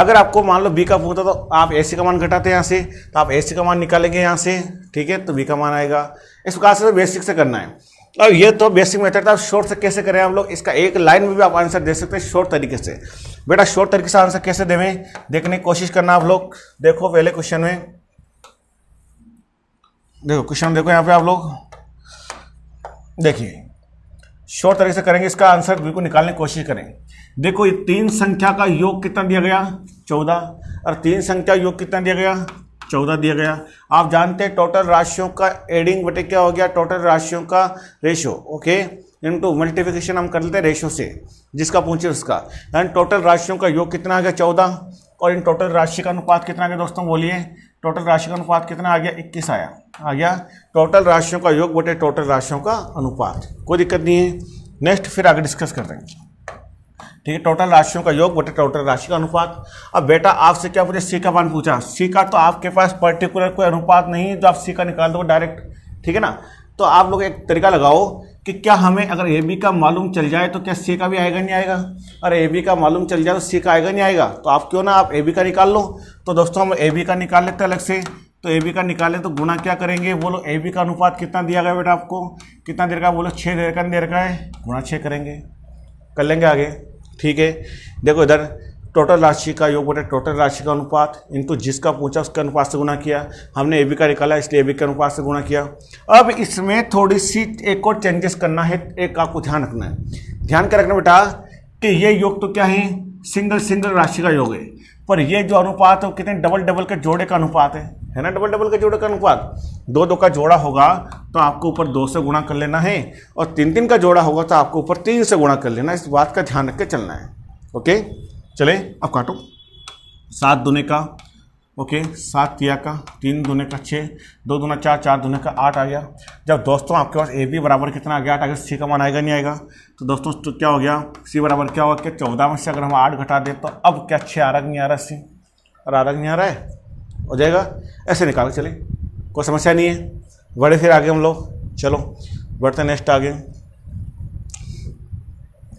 अगर आपको मान लो बी का था तो आप ए सी का मान घटाते हैं यहाँ से तो आप ए सी का मान निकालेंगे यहाँ से ठीक है तो बी का मान आएगा इस प्रकार से बेसिक तो से करना है अब ये तो बेसिक मेथड था शॉर्ट से कैसे करें हम लोग इसका एक लाइन में भी आप आंसर दे सकते हैं शॉर्ट तरीके से बेटा शॉर्ट तरीके से आंसर कैसे देवें देखने की कोशिश करना आप लोग देखो पहले क्वेश्चन में देखो क्वेश्चन देखो यहाँ पे आप लोग देखिए शॉर्ट तरीके से करेंगे इसका आंसर बिल्कुल निकालने की कोशिश करें देखो ये तीन संख्या का योग कितना दिया गया चौदह और तीन संख्या योग कितना दिया गया चौदह दिया गया आप जानते हैं टोटल राशियों का एडिंग बटे क्या हो गया टोटल राशियों का रेशो ओके इनटू मल्टीप्लिकेशन हम कर लेते हैं रेशो से जिसका पूछे उसका एंड टोटल राशियों का योग कितना आ गया चौदह और इन टोटल राशि का अनुपात कितना आ गया दोस्तों बोलिए टोटल राशि का अनुपात कितना आ गया इक्कीस आया आ गया टोटल राशियों का योग बटे टोटल राशियों का अनुपात कोई दिक्कत नहीं है नेक्स्ट फिर आगे डिस्कस कर देंगे ठीक है टोटल राशियों का योग बटे टोटल राशि का अनुपात अब बेटा आपसे क्या पूछा सी का मान पूछा सी का तो आपके पास पर्टिकुलर कोई अनुपात नहीं है जो आप सी का निकाल दो डायरेक्ट ठीक है ना तो आप लोग एक तरीका लगाओ कि क्या हमें अगर ए बी का मालूम चल जाए तो क्या सी का भी आएगा नहीं आएगा अरे ए बी का मालूम चल जाए तो सी का आएगा नहीं आएगा तो आप क्यों ना आप ए बी का निकाल लो तो दोस्तों हम ए बी का निकाल लेते हैं अलग से तो ए बी का निकाले तो गुना क्या करेंगे बोलो ए बी का अनुपात कितना दिया गया बेटा आपको कितना देर का बोलो छः देर का दे रखा है गुना छः करेंगे कर लेंगे आगे ठीक है देखो इधर टोटल राशि का योग बटे टोटल राशि का अनुपात इनटू जिसका पूछा उसके अनुपात से गुणा किया हमने ए बी का निकाला इसलिए ए बी के अनुपात से गुणा किया अब इसमें थोड़ी सी एक और चेंजेस करना है एक आपको ध्यान रखना है ध्यान कर रखना बेटा कि ये योग तो क्या है सिंगल सिंगल राशि का योग है पर ये जो अनुपात है वो कितने डबल डबल के जोड़े का अनुपात है है ना डबल डबल के जोड़े का अनुपात दो दो का जोड़ा होगा तो आपको ऊपर दो से गुणा कर लेना है और तीन तीन का जोड़ा होगा तो आपको ऊपर तीन से गुणा कर लेना इस बात का ध्यान रख के चलना है ओके चले अब काटो सात दुने का ओके सात तिया का तीन दुने का छः दो दुना चार चार दुने का आठ आ गया जब दोस्तों आपके पास ए बी बराबर कितना आ गया आठ अगर सी का मान आएगा नहीं आएगा तो दोस्तों तो क्या हो गया सी बराबर क्या होगा कि चौदह में से अगर हम आठ घटा दें तो अब क्या छः आरग नहीं आ रहा सी और आरग नहीं आ रहा है हो जाएगा ऐसे निकाल चले कोई समस्या नहीं है बड़े फिर आगे हम लोग चलो बढ़ते नेक्स्ट आगे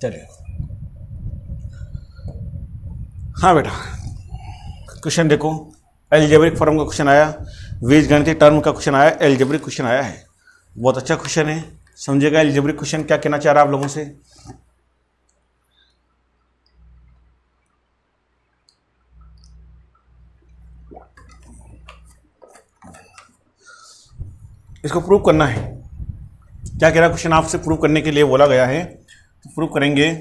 चलिए हाँ बेटा क्वेश्चन देखो एलिजेब्रिक फॉर्म का क्वेश्चन आया वीज गणितीय टर्म का क्वेश्चन आया एल्जेब्रिक क्वेश्चन आया है बहुत अच्छा क्वेश्चन है समझेगा एलिजेब्रिक क्वेश्चन क्या कहना चाह रहा है आप लोगों से इसको प्रूव करना है क्या कह रहा क्वेश्चन आपसे प्रूव करने के लिए बोला गया है तो प्रूव करेंगे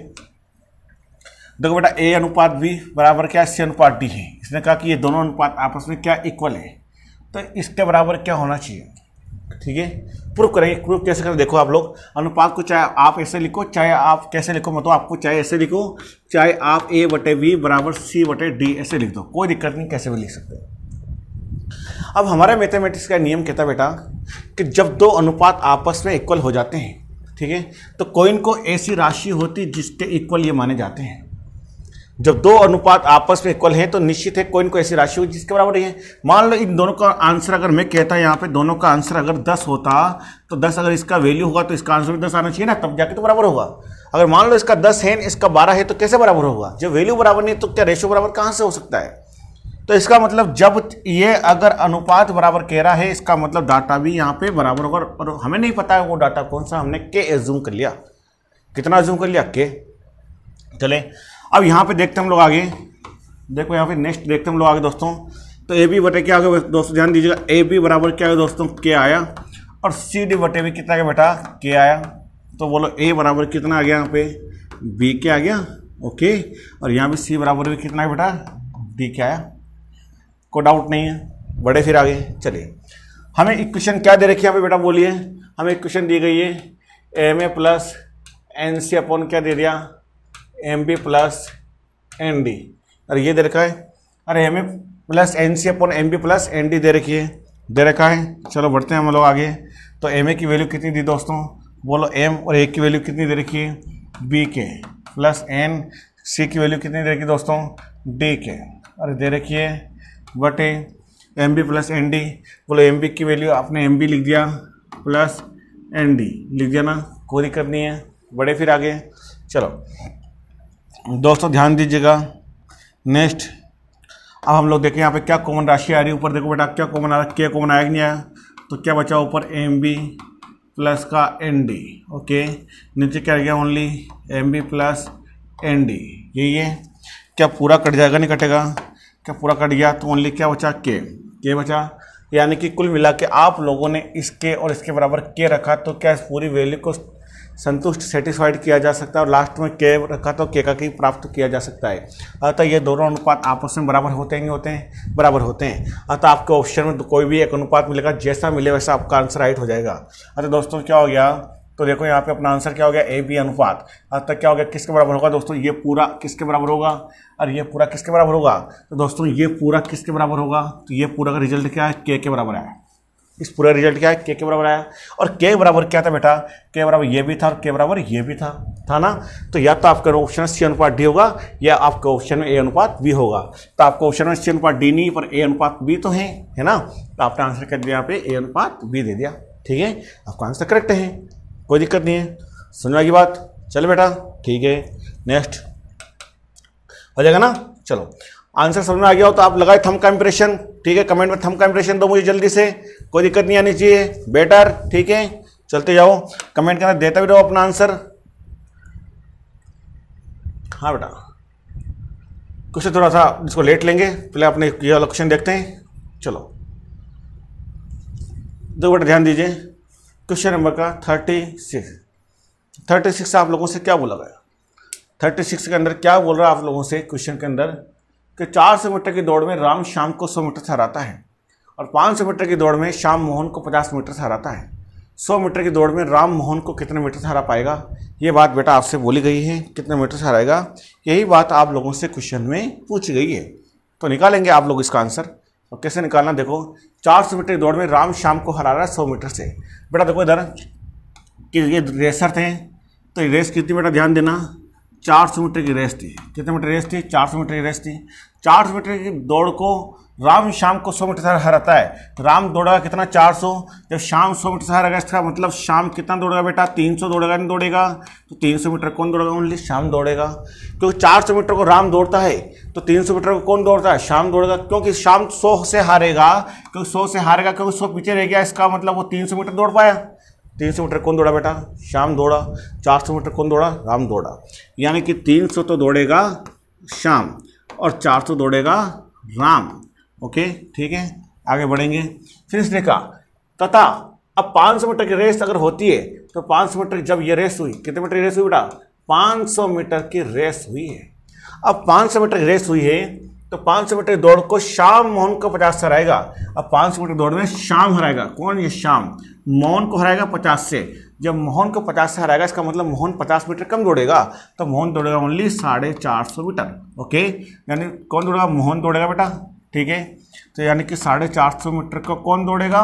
देखो बेटा ए अनुपात बी बराबर क्या सी अनुपात डी है इसने कहा कि ये दोनों अनुपात आपस में क्या इक्वल है तो इसके बराबर क्या होना चाहिए ठीक है प्रूफ करेंगे प्रूफ कैसे करें देखो आप लोग अनुपात को चाहे आप ऐसे लिखो चाहे आप कैसे लिखो मतलब आपको चाहे ऐसे लिखो चाहे आप ए बटे बी बराबर सी बटे डी ऐसे लिख दो कोई दिक्कत नहीं कैसे भी लिख सकते अब हमारा मैथमेटिक्स का नियम कहता बेटा कि जब दो अनुपात आपस में इक्वल हो जाते हैं ठीक है तो कोइन को ऐसी राशि होती जिसके इक्वल ये माने जाते हैं जब दो अनुपात आपस में इक्वल हैं तो निश्चित है कोई न कोई ऐसी राशि होगी जिसके बराबर नहीं है मान लो इन दोनों का आंसर अगर मैं कहता यहाँ पे दोनों का आंसर अगर दस होता तो दस अगर इसका वैल्यू होगा तो इसका आंसर भी दस आना चाहिए ना तब जाके तो बराबर होगा अगर मान लो इसका दस है इसका बारह है तो कैसे बराबर होगा जब वैल्यू बराबर नहीं तो क्या रेशो बराबर कहाँ से हो सकता है तो इसका मतलब जब ये अगर अनुपात बराबर कह रहा है इसका मतलब डाटा भी यहाँ पर बराबर होगा और हमें नहीं पता है वो डाटा कौन सा हमने के एज्यूम कर लिया कितना एज्यूम कर लिया के चले अब यहाँ पे देखते हम लोग आगे देखो यहाँ पे नेक्स्ट देखते हम लोग आगे दोस्तों तो ए बी बटे क्या आगे दोस्तों ध्यान दीजिएगा ए बी बराबर क्या आगे दोस्तों के आया और सी डी बटे भी कितना क्या बेटा के आया तो बोलो ए बराबर कितना आ गया यहाँ पे बी के आ गया ओके और यहाँ पे सी बराबर भी कितना बेटा डी के आया कोई डाउट नहीं है बड़े फिर आगे चलिए हमें इक्वेशन क्या दे रखी है यहाँ पे बेटा बोलिए हमें इक्वेशन दी गई है M A plus N C upon क्या दे दिया M P plus N D और ये दे रखा है अरे M A plus N C upon M P plus N D दे रखी है दे रखा है चलो बढ़ते हैं हम लोग आगे तो एम ए की वैल्यू कितनी दी दोस्तों बोलो एम और ए की वैल्यू कितनी दे रखी है बी के प्लस एन सी की वैल्यू कितनी दे रखी दोस्तों डी के अरे दे रखी है बटे M B plus N D बोलो एम बी की वैल्यू आपने एम बी लिख दिया प्लस एन डी लिख दिया ना कोई दिक्कत नहीं है बड़े फिर आगे चलो दोस्तों ध्यान दीजिएगा नेक्स्ट अब हम लोग देखें यहाँ पे क्या कॉमन राशि आ रही है ऊपर देखो बेटा क्या कॉमन आ रहा है क्या कॉमन आया कि नहीं आया तो क्या बचा ऊपर एम बी प्लस का एन डी ओके नीचे क्या गया only M B plus N D यही है क्या पूरा कट जाएगा नहीं कटेगा क्या पूरा कट गया तो ओनली क्या बचा के के बचा यानी कि कुल मिला के आप लोगों ने इसके और इसके बराबर के रखा तो क्या इस पूरी वैल्यू को संतुष्ट सेटिस्फाइड किया जा सकता है और लास्ट में के रखा तो के का की प्राप्त किया जा सकता है अतः ये दोनों अनुपात आपस में बराबर होते ही होते हैं बराबर होते हैं अतः आपके ऑप्शन में कोई भी एक अनुपात मिलेगा जैसा मिले वैसा आपका आंसर राइट हो जाएगा अतः दोस्तों क्या हो गया तो देखो यहाँ पे अपना आंसर क्या हो गया ए बी अनुपात अतः क्या हो गया किसके बराबर होगा दोस्तों ये पूरा किसके बराबर होगा और ये पूरा किसके बराबर होगा तो दोस्तों ये पूरा किसके बराबर होगा तो ये पूरा का रिजल्ट क्या है के के बराबर है इस पूरा रिजल्ट क्या है के के बराबर आया और के बराबर क्या था बेटा के बराबर ये भी था और के बराबर ये भी था था ना तो या तो आपका ऑप्शन सी अनुपात डी होगा या आपके ऑप्शन में ए अनुपात बी होगा तो आपका ऑप्शन में सी अनुपात डी नहीं पर ए अनुपात बी तो है है ना तो आपने आंसर कर दिया यहाँ पे ए अनुपात बी दे दिया ठीक है आपका आंसर करेक्ट है कोई दिक्कत नहीं है समझ की बात चलो बेटा ठीक है नेक्स्ट हो जाएगा ना चलो आंसर समझ में आ गया हो तो आप लगाए थम का इंप्रेशन ठीक है कमेंट में थम का इंप्रेशन दो मुझे जल्दी से कोई दिक्कत नहीं आनी चाहिए बेटर ठीक है चलते जाओ कमेंट करना देता भी रहो अपना आंसर हाँ बेटा क्वेश्चन थोड़ा सा इसको लेट लेंगे पहले अपने ये लोकेशन क्वेश्चन देखते हैं चलो दो बेटा ध्यान दीजिए क्वेश्चन नंबर का थर्टी सिक्स थर्टी सिक्स आप लोगों से क्या बोला गया थर्टी सिक्स के अंदर क्या बोल रहा है आप लोगों से क्वेश्चन के अंदर कि चार सौ मीटर की दौड़ में राम शाम को सौ मीटर से है और 500 मीटर की दौड़ में श्याम मोहन को 50 मीटर से हराता है 100 मीटर की दौड़ में राम मोहन को कितने मीटर से हरा पाएगा ये बात बेटा आपसे बोली गई है कितने मीटर से हराएगा यही बात आप लोगों से क्वेश्चन में पूछी गई है तो निकालेंगे आप लोग इसका आंसर और कैसे निकालना देखो सौ मीटर की दौड़ में राम शाम को हरा रहा है सौ मीटर से बेटा देखो इधर कि ये रेसर थे तो रेस कितनी बेटा ध्यान देना 400 मीटर की रेस थी कितने मीटर रेस थी 400 मीटर की रेस थी 400 मीटर की दौड़ को राम शाम को सौ मीटर हराता है तो राम दौड़ेगा कितना 400 जब शाम सौ मीटर हराएगा इसका मतलब शाम कितना दौड़ेगा बेटा 300 दौड़ेगा नहीं दौड़ेगा तो 300 मीटर कौन दौड़ेगा ओनली शाम दौड़ेगा क्योंकि 400 मीटर को राम दौड़ता है तो 300 मीटर को कौन दौड़ता है शाम दौड़ेगा क्योंकि शाम सौ से हारेगा क्योंकि सौ से हारेगा क्योंकि सौ पीछे रह गया इसका मतलब वो तीन मीटर दौड़ पाया तीन सौ मीटर कौन दौड़ा बेटा शाम दौड़ा चार सौ मीटर कौन दौड़ा राम दौड़ा यानी कि तीन सौ तो दौड़ेगा शाम और चार सौ दौड़ेगा राम ओके ठीक है आगे बढ़ेंगे फिर इसने कहा तथा अब 500 मीटर की रेस अगर होती है तो 500 मीटर जब ये रेस हुई कितने मीटर की रेस हुई बेटा 500 मीटर की रेस हुई है अब 500 मीटर की रेस हुई है तो 500 मीटर दौड़ को शाम मोहन को 50 हराएगा अब 500 मीटर दौड़ में शाम हराएगा कौन ये शाम मोहन को हराएगा 50 से जब मोहन को 50 से हराएगा इसका मतलब मोहन 50 मीटर कम दौड़ेगा तो मोहन दौड़ेगा ओनली साढ़े चार सौ मीटर ओके यानी कौन दौड़ेगा मोहन दौड़ेगा बेटा ठीक है तो यानी कि साढ़े चार सौ मीटर का कौन दौड़ेगा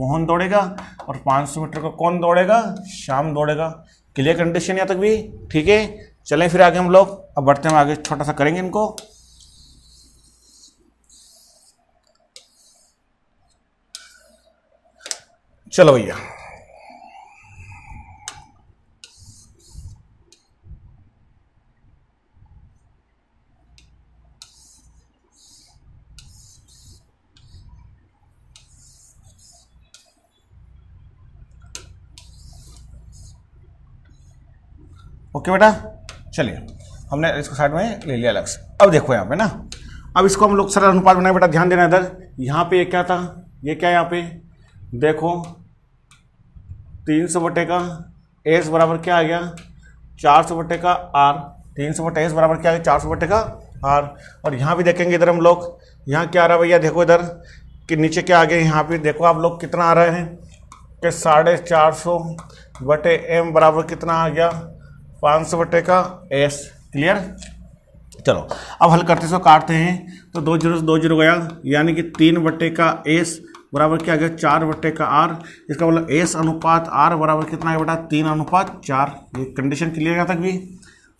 मोहन दौड़ेगा और पाँच सौ मीटर का कौन दौड़ेगा शाम दौड़ेगा क्लियर कंडीशन यहाँ तक भी ठीक है चलें फिर आगे हम लोग अब बढ़ते हैं आगे छोटा सा करेंगे इनको चलो भैया ओके बेटा चलिए हमने इसको साइड में ले लिया अलग से अब देखो यहाँ पे ना अब इसको हम लोग सरल अनुपात बनाए बेटा ध्यान देना इधर यहाँ पे ये क्या था ये क्या यहाँ पे देखो तीन सौ बटे का एस बराबर क्या आ गया चार सौ बटे का आर तीन सौ बटे एस बराबर क्या आ गया चार सौ बटे का आर और यहाँ भी देखेंगे इधर हम लोग यहाँ क्या आ रहा है भैया देखो इधर कि नीचे क्या आ गया यहाँ पे देखो आप लोग कितना आ रहे हैं कि साढ़े चार सौ बटे एम बराबर कितना आ गया पाँच सौ बटे का एस क्लियर चलो अब हल करते सो काटते हैं तो दो जीरो से दो जीरो गया यानी कि तीन बटे का एस बराबर क्या गया चार बटे का आर इसका मतलब एस अनुपात आर बराबर कितना है बेटा तीन अनुपात चार ये कंडीशन क्लियर यहाँ तक भी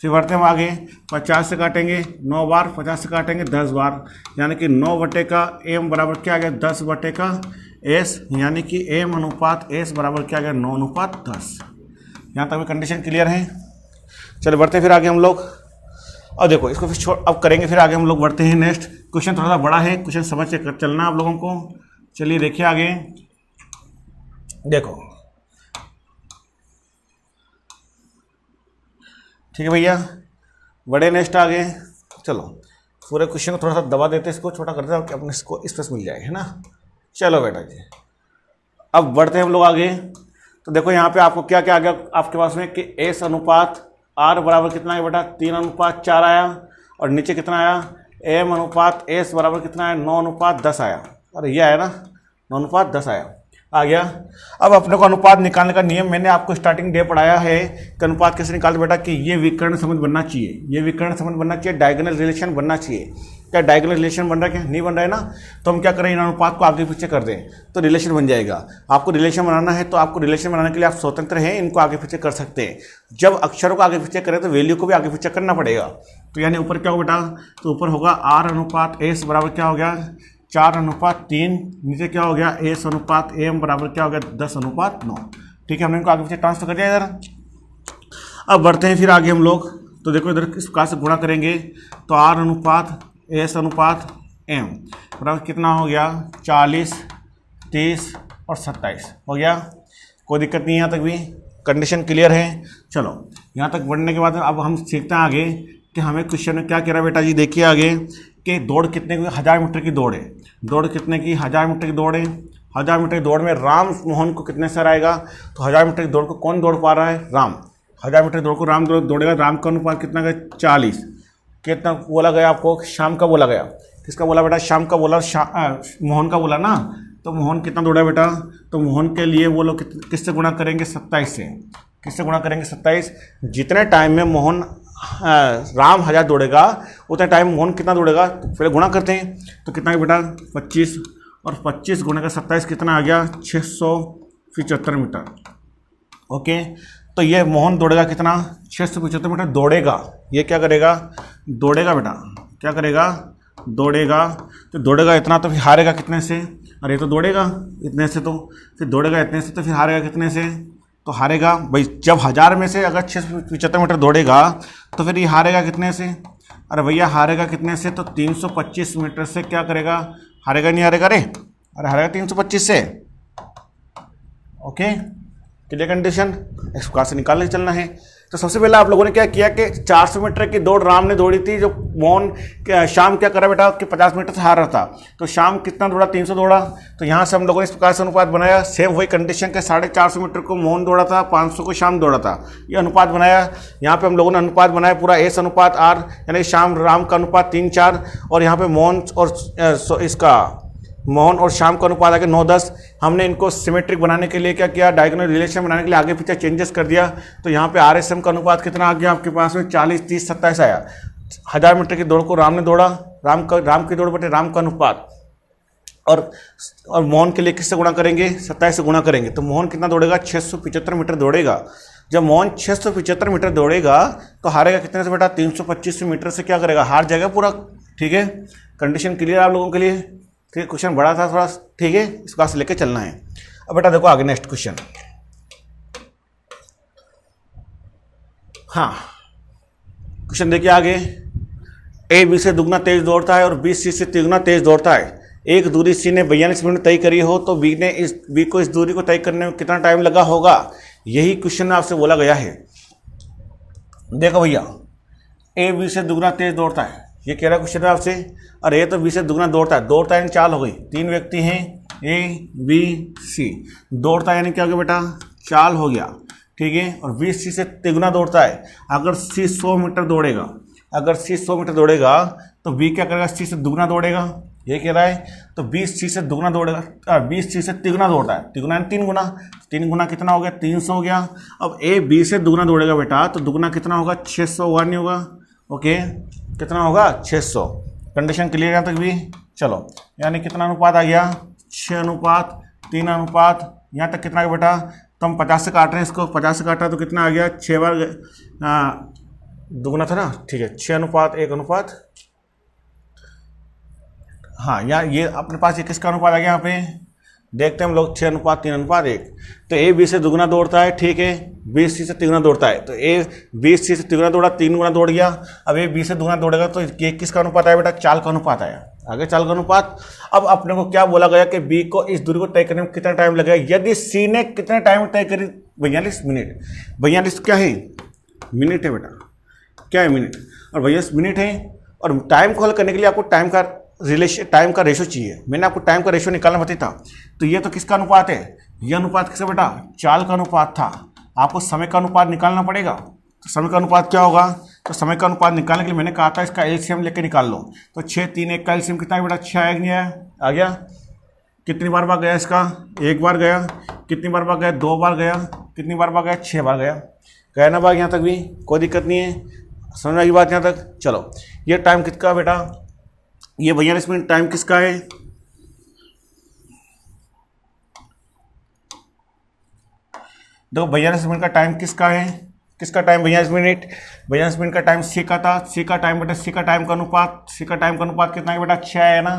फिर बढ़ते हम आगे पचास से काटेंगे नौ बार पचास से काटेंगे दस बार यानी कि नौ बटे का एम बराबर क्या आ गया दस बटे का एस यानी कि एम अनुपात एस बराबर क्या आ गया नौ अनुपात दस यहाँ तक भी कंडीशन क्लियर है चलो बढ़ते हैं फिर आगे हम लोग और देखो इसको फिर छोड़ अब करेंगे फिर आगे हम लोग बढ़ते हैं नेक्स्ट क्वेश्चन थोड़ा सा बड़ा है क्वेश्चन समझ के चलना आप लोगों को चलिए देखिए आगे देखो ठीक है भैया बड़े नेक्स्ट आगे चलो पूरे क्वेश्चन को थोड़ा सा दबा देते इसको छोटा करते हैं अपने इसको स्पेस मिल जाए है ना चलो बेटा जी अब बढ़ते हैं हम लोग आगे तो देखो यहाँ पे आपको क्या क्या आ गया आपके पास में कि एस अनुपात आर बराबर कितना है बेटा तीन अनुपात चार आया और नीचे कितना आया एम अनुपात एस बराबर कितना है नौ अनुपात दस आया अरे ये आया ना नौ अनुपात दस आया आ गया अब अपने को अनुपात निकालने का नियम मैंने आपको स्टार्टिंग डे पढ़ाया है कि अनुपात कैसे निकालते बेटा कि ये विकर्ण संबंध बनना चाहिए ये विकर्ण संबंध बनना चाहिए डायगोनल रिलेशन बनना चाहिए क्या डायगोनल रिलेशन बन रहा है क्या नहीं बन रहा है ना तो हम क्या करें इन अनुपात को आगे पीछे कर दें तो रिलेशन बन जाएगा आपको रिलेशन बनाना है तो आपको रिलेशन बनाने के लिए आप स्वतंत्र हैं इनको आगे पीछे कर सकते हैं जब अक्षरों को आगे पीछे करें तो वैल्यू को भी आगे पीछे करना पड़ेगा तो यानी ऊपर क्या होगा बेटा तो ऊपर होगा आर अनुपात एस बराबर क्या हो गया चार अनुपात तीन नीचे क्या हो गया एस अनुपात एम बराबर क्या हो गया दस अनुपात नौ ठीक है हमने इनको आगे पीछे ट्रांसफर कर दिया इधर अब बढ़ते हैं फिर आगे हम लोग तो देखो इधर किस प्रकार से गुणा करेंगे तो आर अनुपात एस अनुपात एम बराबर कितना हो गया चालीस तीस और सत्ताईस हो गया कोई दिक्कत नहीं यहाँ तक भी कंडीशन क्लियर है चलो यहाँ तक बढ़ने के बाद अब हम सीखते हैं आगे कि हमें क्वेश्चन में क्या कह रहा है बेटा जी देखिए आगे कि दौड़ कितने की हज़ार मीटर की दौड़ है दौड़ कितने की हज़ार मीटर की दौड़ है हज़ार मीटर की दौड़ में राम मोहन को कितने सर आएगा तो हज़ार मीटर की दौड़ को कौन दौड़ पा रहा है राम हज़ार मीटर दौड़ को राम दौड़ेगा राम का अनुपात कितना का चालीस कितना बोला गया आपको शाम का बोला गया किसका बोला बेटा शाम का बोला मोहन का बोला ना तो मोहन कितना दौड़ा बेटा तो मोहन के लिए वो लोग किससे गुणा करेंगे सत्ताईस से किससे गुणा करेंगे सत्ताईस जितने टाइम में मोहन राम हज़ार दौड़ेगा उतने टाइम मोहन कितना दौड़ेगा तो फिर गुणा करते हैं तो कितना बेटा पच्चीस और पच्चीस गुणा का सत्ताईस कितना आ गया छः सौ मीटर ओके तो ये मोहन दौड़ेगा कितना छः सौ पचहत्तर मीटर दौड़ेगा ये क्या करेगा दौड़ेगा बेटा क्या करेगा दौड़ेगा तो दौड़ेगा इतना तो फिर हारेगा कितने से अरे तो दौड़ेगा इतने से तो फिर दौड़ेगा इतने से तो फिर हारेगा कितने से तो हारेगा भाई जब हज़ार में से अगर छः सौ पचहत्तर मीटर दौड़ेगा तो फिर ये हारेगा कितने से अरे भैया हारेगा कितने से तो तीन सौ पच्चीस मीटर से क्या करेगा हारेगा नहीं हारेगा अरे अरे हारेगा तीन सौ पच्चीस से ओके क्लियर कंडीशन इस प्रकार से निकालने चलना है तो सबसे पहले आप लोगों ने क्या किया कि 400 मीटर की दौड़ राम ने दौड़ी थी जो मोहन शाम क्या करा बेटा कि 50 मीटर से हार रहा था तो शाम कितना दौड़ा 300 दौड़ा तो यहाँ से हम लोगों ने इस प्रकार से अनुपात बनाया सेम वही कंडीशन के साढ़े चार सौ मीटर को मोहन दौड़ा था 500 को शाम दौड़ा था ये अनुपात बनाया यहाँ पर हम लोगों ने अनुपात बनाया पूरा एस अनुपात आर यानी शाम राम का अनुपात तीन चार और यहाँ पर मोहन और इसका मोहन और शाम का अनुपात आ गया नौ दस हमने इनको सिमेट्रिक बनाने के लिए क्या किया डायगोनल रिलेशन बनाने के लिए आगे पीछे चेंजेस कर दिया तो यहाँ पे आर का अनुपात कितना आ गया आपके पास में चालीस तीस सत्ताईस आया हज़ार मीटर की दौड़ को राम ने दौड़ा राम का राम की दौड़ बटे राम का अनुपात और और मोहन के लिए किससे गुणा करेंगे सत्ताईस से गुणा करेंगे तो मोहन कितना दौड़ेगा छः मीटर दौड़ेगा जब मोहन छः मीटर दौड़ेगा तो हारेगा कितने से बेटा तीन मीटर से क्या करेगा हार जाएगा पूरा ठीक है कंडीशन क्लियर आप लोगों के लिए ठीक है क्वेश्चन बड़ा था थोड़ा ठीक है इसको आज लेकर चलना है अब बेटा देखो आगे नेक्स्ट क्वेश्चन हाँ क्वेश्चन देखिए आगे ए बी से दुगना तेज दौड़ता है और बी सी से तिगुना तेज दौड़ता है एक दूरी सी ने बयालीस मिनट तय करी हो तो बी ने इस बी को इस दूरी को तय करने में कितना टाइम लगा होगा यही क्वेश्चन आपसे बोला गया है देखो भैया ए बी से दुगना तेज दौड़ता है ये कह रहा क्वेश्चन आपसे अरे ये तो बी से दुगना दौड़ता है दौड़ता यानी चाल हो गई तीन व्यक्ति हैं ए बी सी दौड़ता यानी क्या हो गया बेटा चाल हो गया ठीक है और बी सी से तिगुना दौड़ता है अगर सी सौ मीटर दौड़ेगा अगर सी सौ मीटर दौड़ेगा तो बी क्या करेगा सी से दुगना दौड़ेगा ये कह रहा है तो बीस सी से दुगना दौड़ेगा बीस सी से तिगुना दौड़ता है तिगुना यानी तीन गुना तीन गुना कितना हो गया तीन सौ हो गया अब ए बी से दुगना दौड़ेगा बेटा तो दुगना कितना होगा छः सौ हुआ नहीं होगा ओके कितना होगा 600 कंडीशन क्लियर यहाँ तक भी चलो यानी कितना अनुपात आ गया छः अनुपात तीन अनुपात यहाँ तक कितना बेटा तो हम पचास से काट रहे हैं इसको पचास से काटा तो कितना आ गया छः बार दोगुना था ना ठीक है छः अनुपात एक अनुपात हाँ यहाँ ये अपने पास ये किसका अनुपात आ गया यहाँ पे देखते हैं हम लोग छः अनुपात तीन अनुपात एक तो ए बी से दुगुना दौड़ता है ठीक है बीस सी से तिगुना दौड़ता है तो ए बीस सी से तिगुना दौड़ा तीन गुना दौड़ गया अब ए बी से दुगुना दौड़ेगा तो ये किसका अनुपात आया बेटा चाल का अनुपात आया आगे चाल का अनुपात अब अपने को क्या बोला गया कि बी को इस दूरी को तय करने में कितना टाइम लगेगा यदि सी ने कितने टाइम तय करी बयालीस मिनट बयालीस क्या है मिनट है बेटा क्या है मिनट और बयालीस मिनट है और टाइम कॉल करने के लिए आपको टाइम का रिलेशन टाइम का रेशो चाहिए मैंने आपको टाइम का रेशो निकालना बताया था तो ये तो किसका अनुपात है यह अनुपात किसका बेटा चाल का अनुपात था आपको समय का अनुपात निकालना पड़ेगा तो समय का अनुपात क्या होगा तो समय का अनुपात निकालने के लिए मैंने कहा था इसका एलसीएम लेके निकाल लो तो छः तीन एक का एलसीएम कितना बेटा छः आया नहीं आया आ गया कितनी बार बार गया इसका एक बार गया कितनी बार बार गया दो बार गया कितनी बार बार गया छः बार गया गया ना बाग यहाँ तक भी कोई दिक्कत नहीं है समझ में आई बात यहाँ तक चलो ये टाइम कितना बेटा ये बयालीस मिनट टाइम किसका है देखो बयालीस मिनट का टाइम किसका है किसका टाइम बयालीस मिनट बयालीस मिनट का टाइम सी का था सी का टाइम बेटा सी का टाइम का अनुपात सी का टाइम का अनुपात कितना है बेटा छः है ना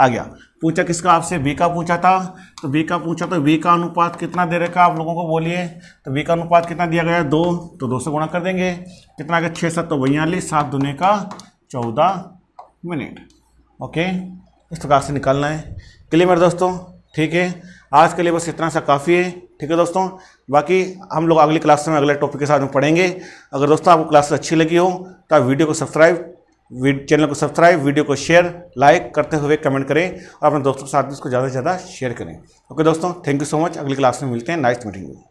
आ गया पूछा किसका आपसे बी का पूछा था तो बी का पूछा तो बी का अनुपात कितना दे रखा आप लोगों को बोलिए तो बी का अनुपात कितना दिया गया दो तो दो से गुणा कर देंगे कितना आ गया छः सात तो बयालीस सात दुने का चौदह मिनट ओके इस प्रकार से निकालना है क्लियर मेरे दोस्तों ठीक है आज के लिए बस इतना सा काफ़ी है ठीक है दोस्तों बाकी हम लोग अगली क्लास में अगले टॉपिक के साथ में पढ़ेंगे अगर दोस्तों आपको क्लास अच्छी लगी हो तो आप वीडियो को सब्सक्राइब चैनल को सब्सक्राइब वीडियो को शेयर लाइक करते हुए कमेंट करें और अपने दोस्तों के साथ भी इसको ज़्यादा से ज़्यादा शेयर करें ओके दोस्तों थैंक यू सो मच अगली क्लास में मिलते हैं नाइस्ट मीटिंग में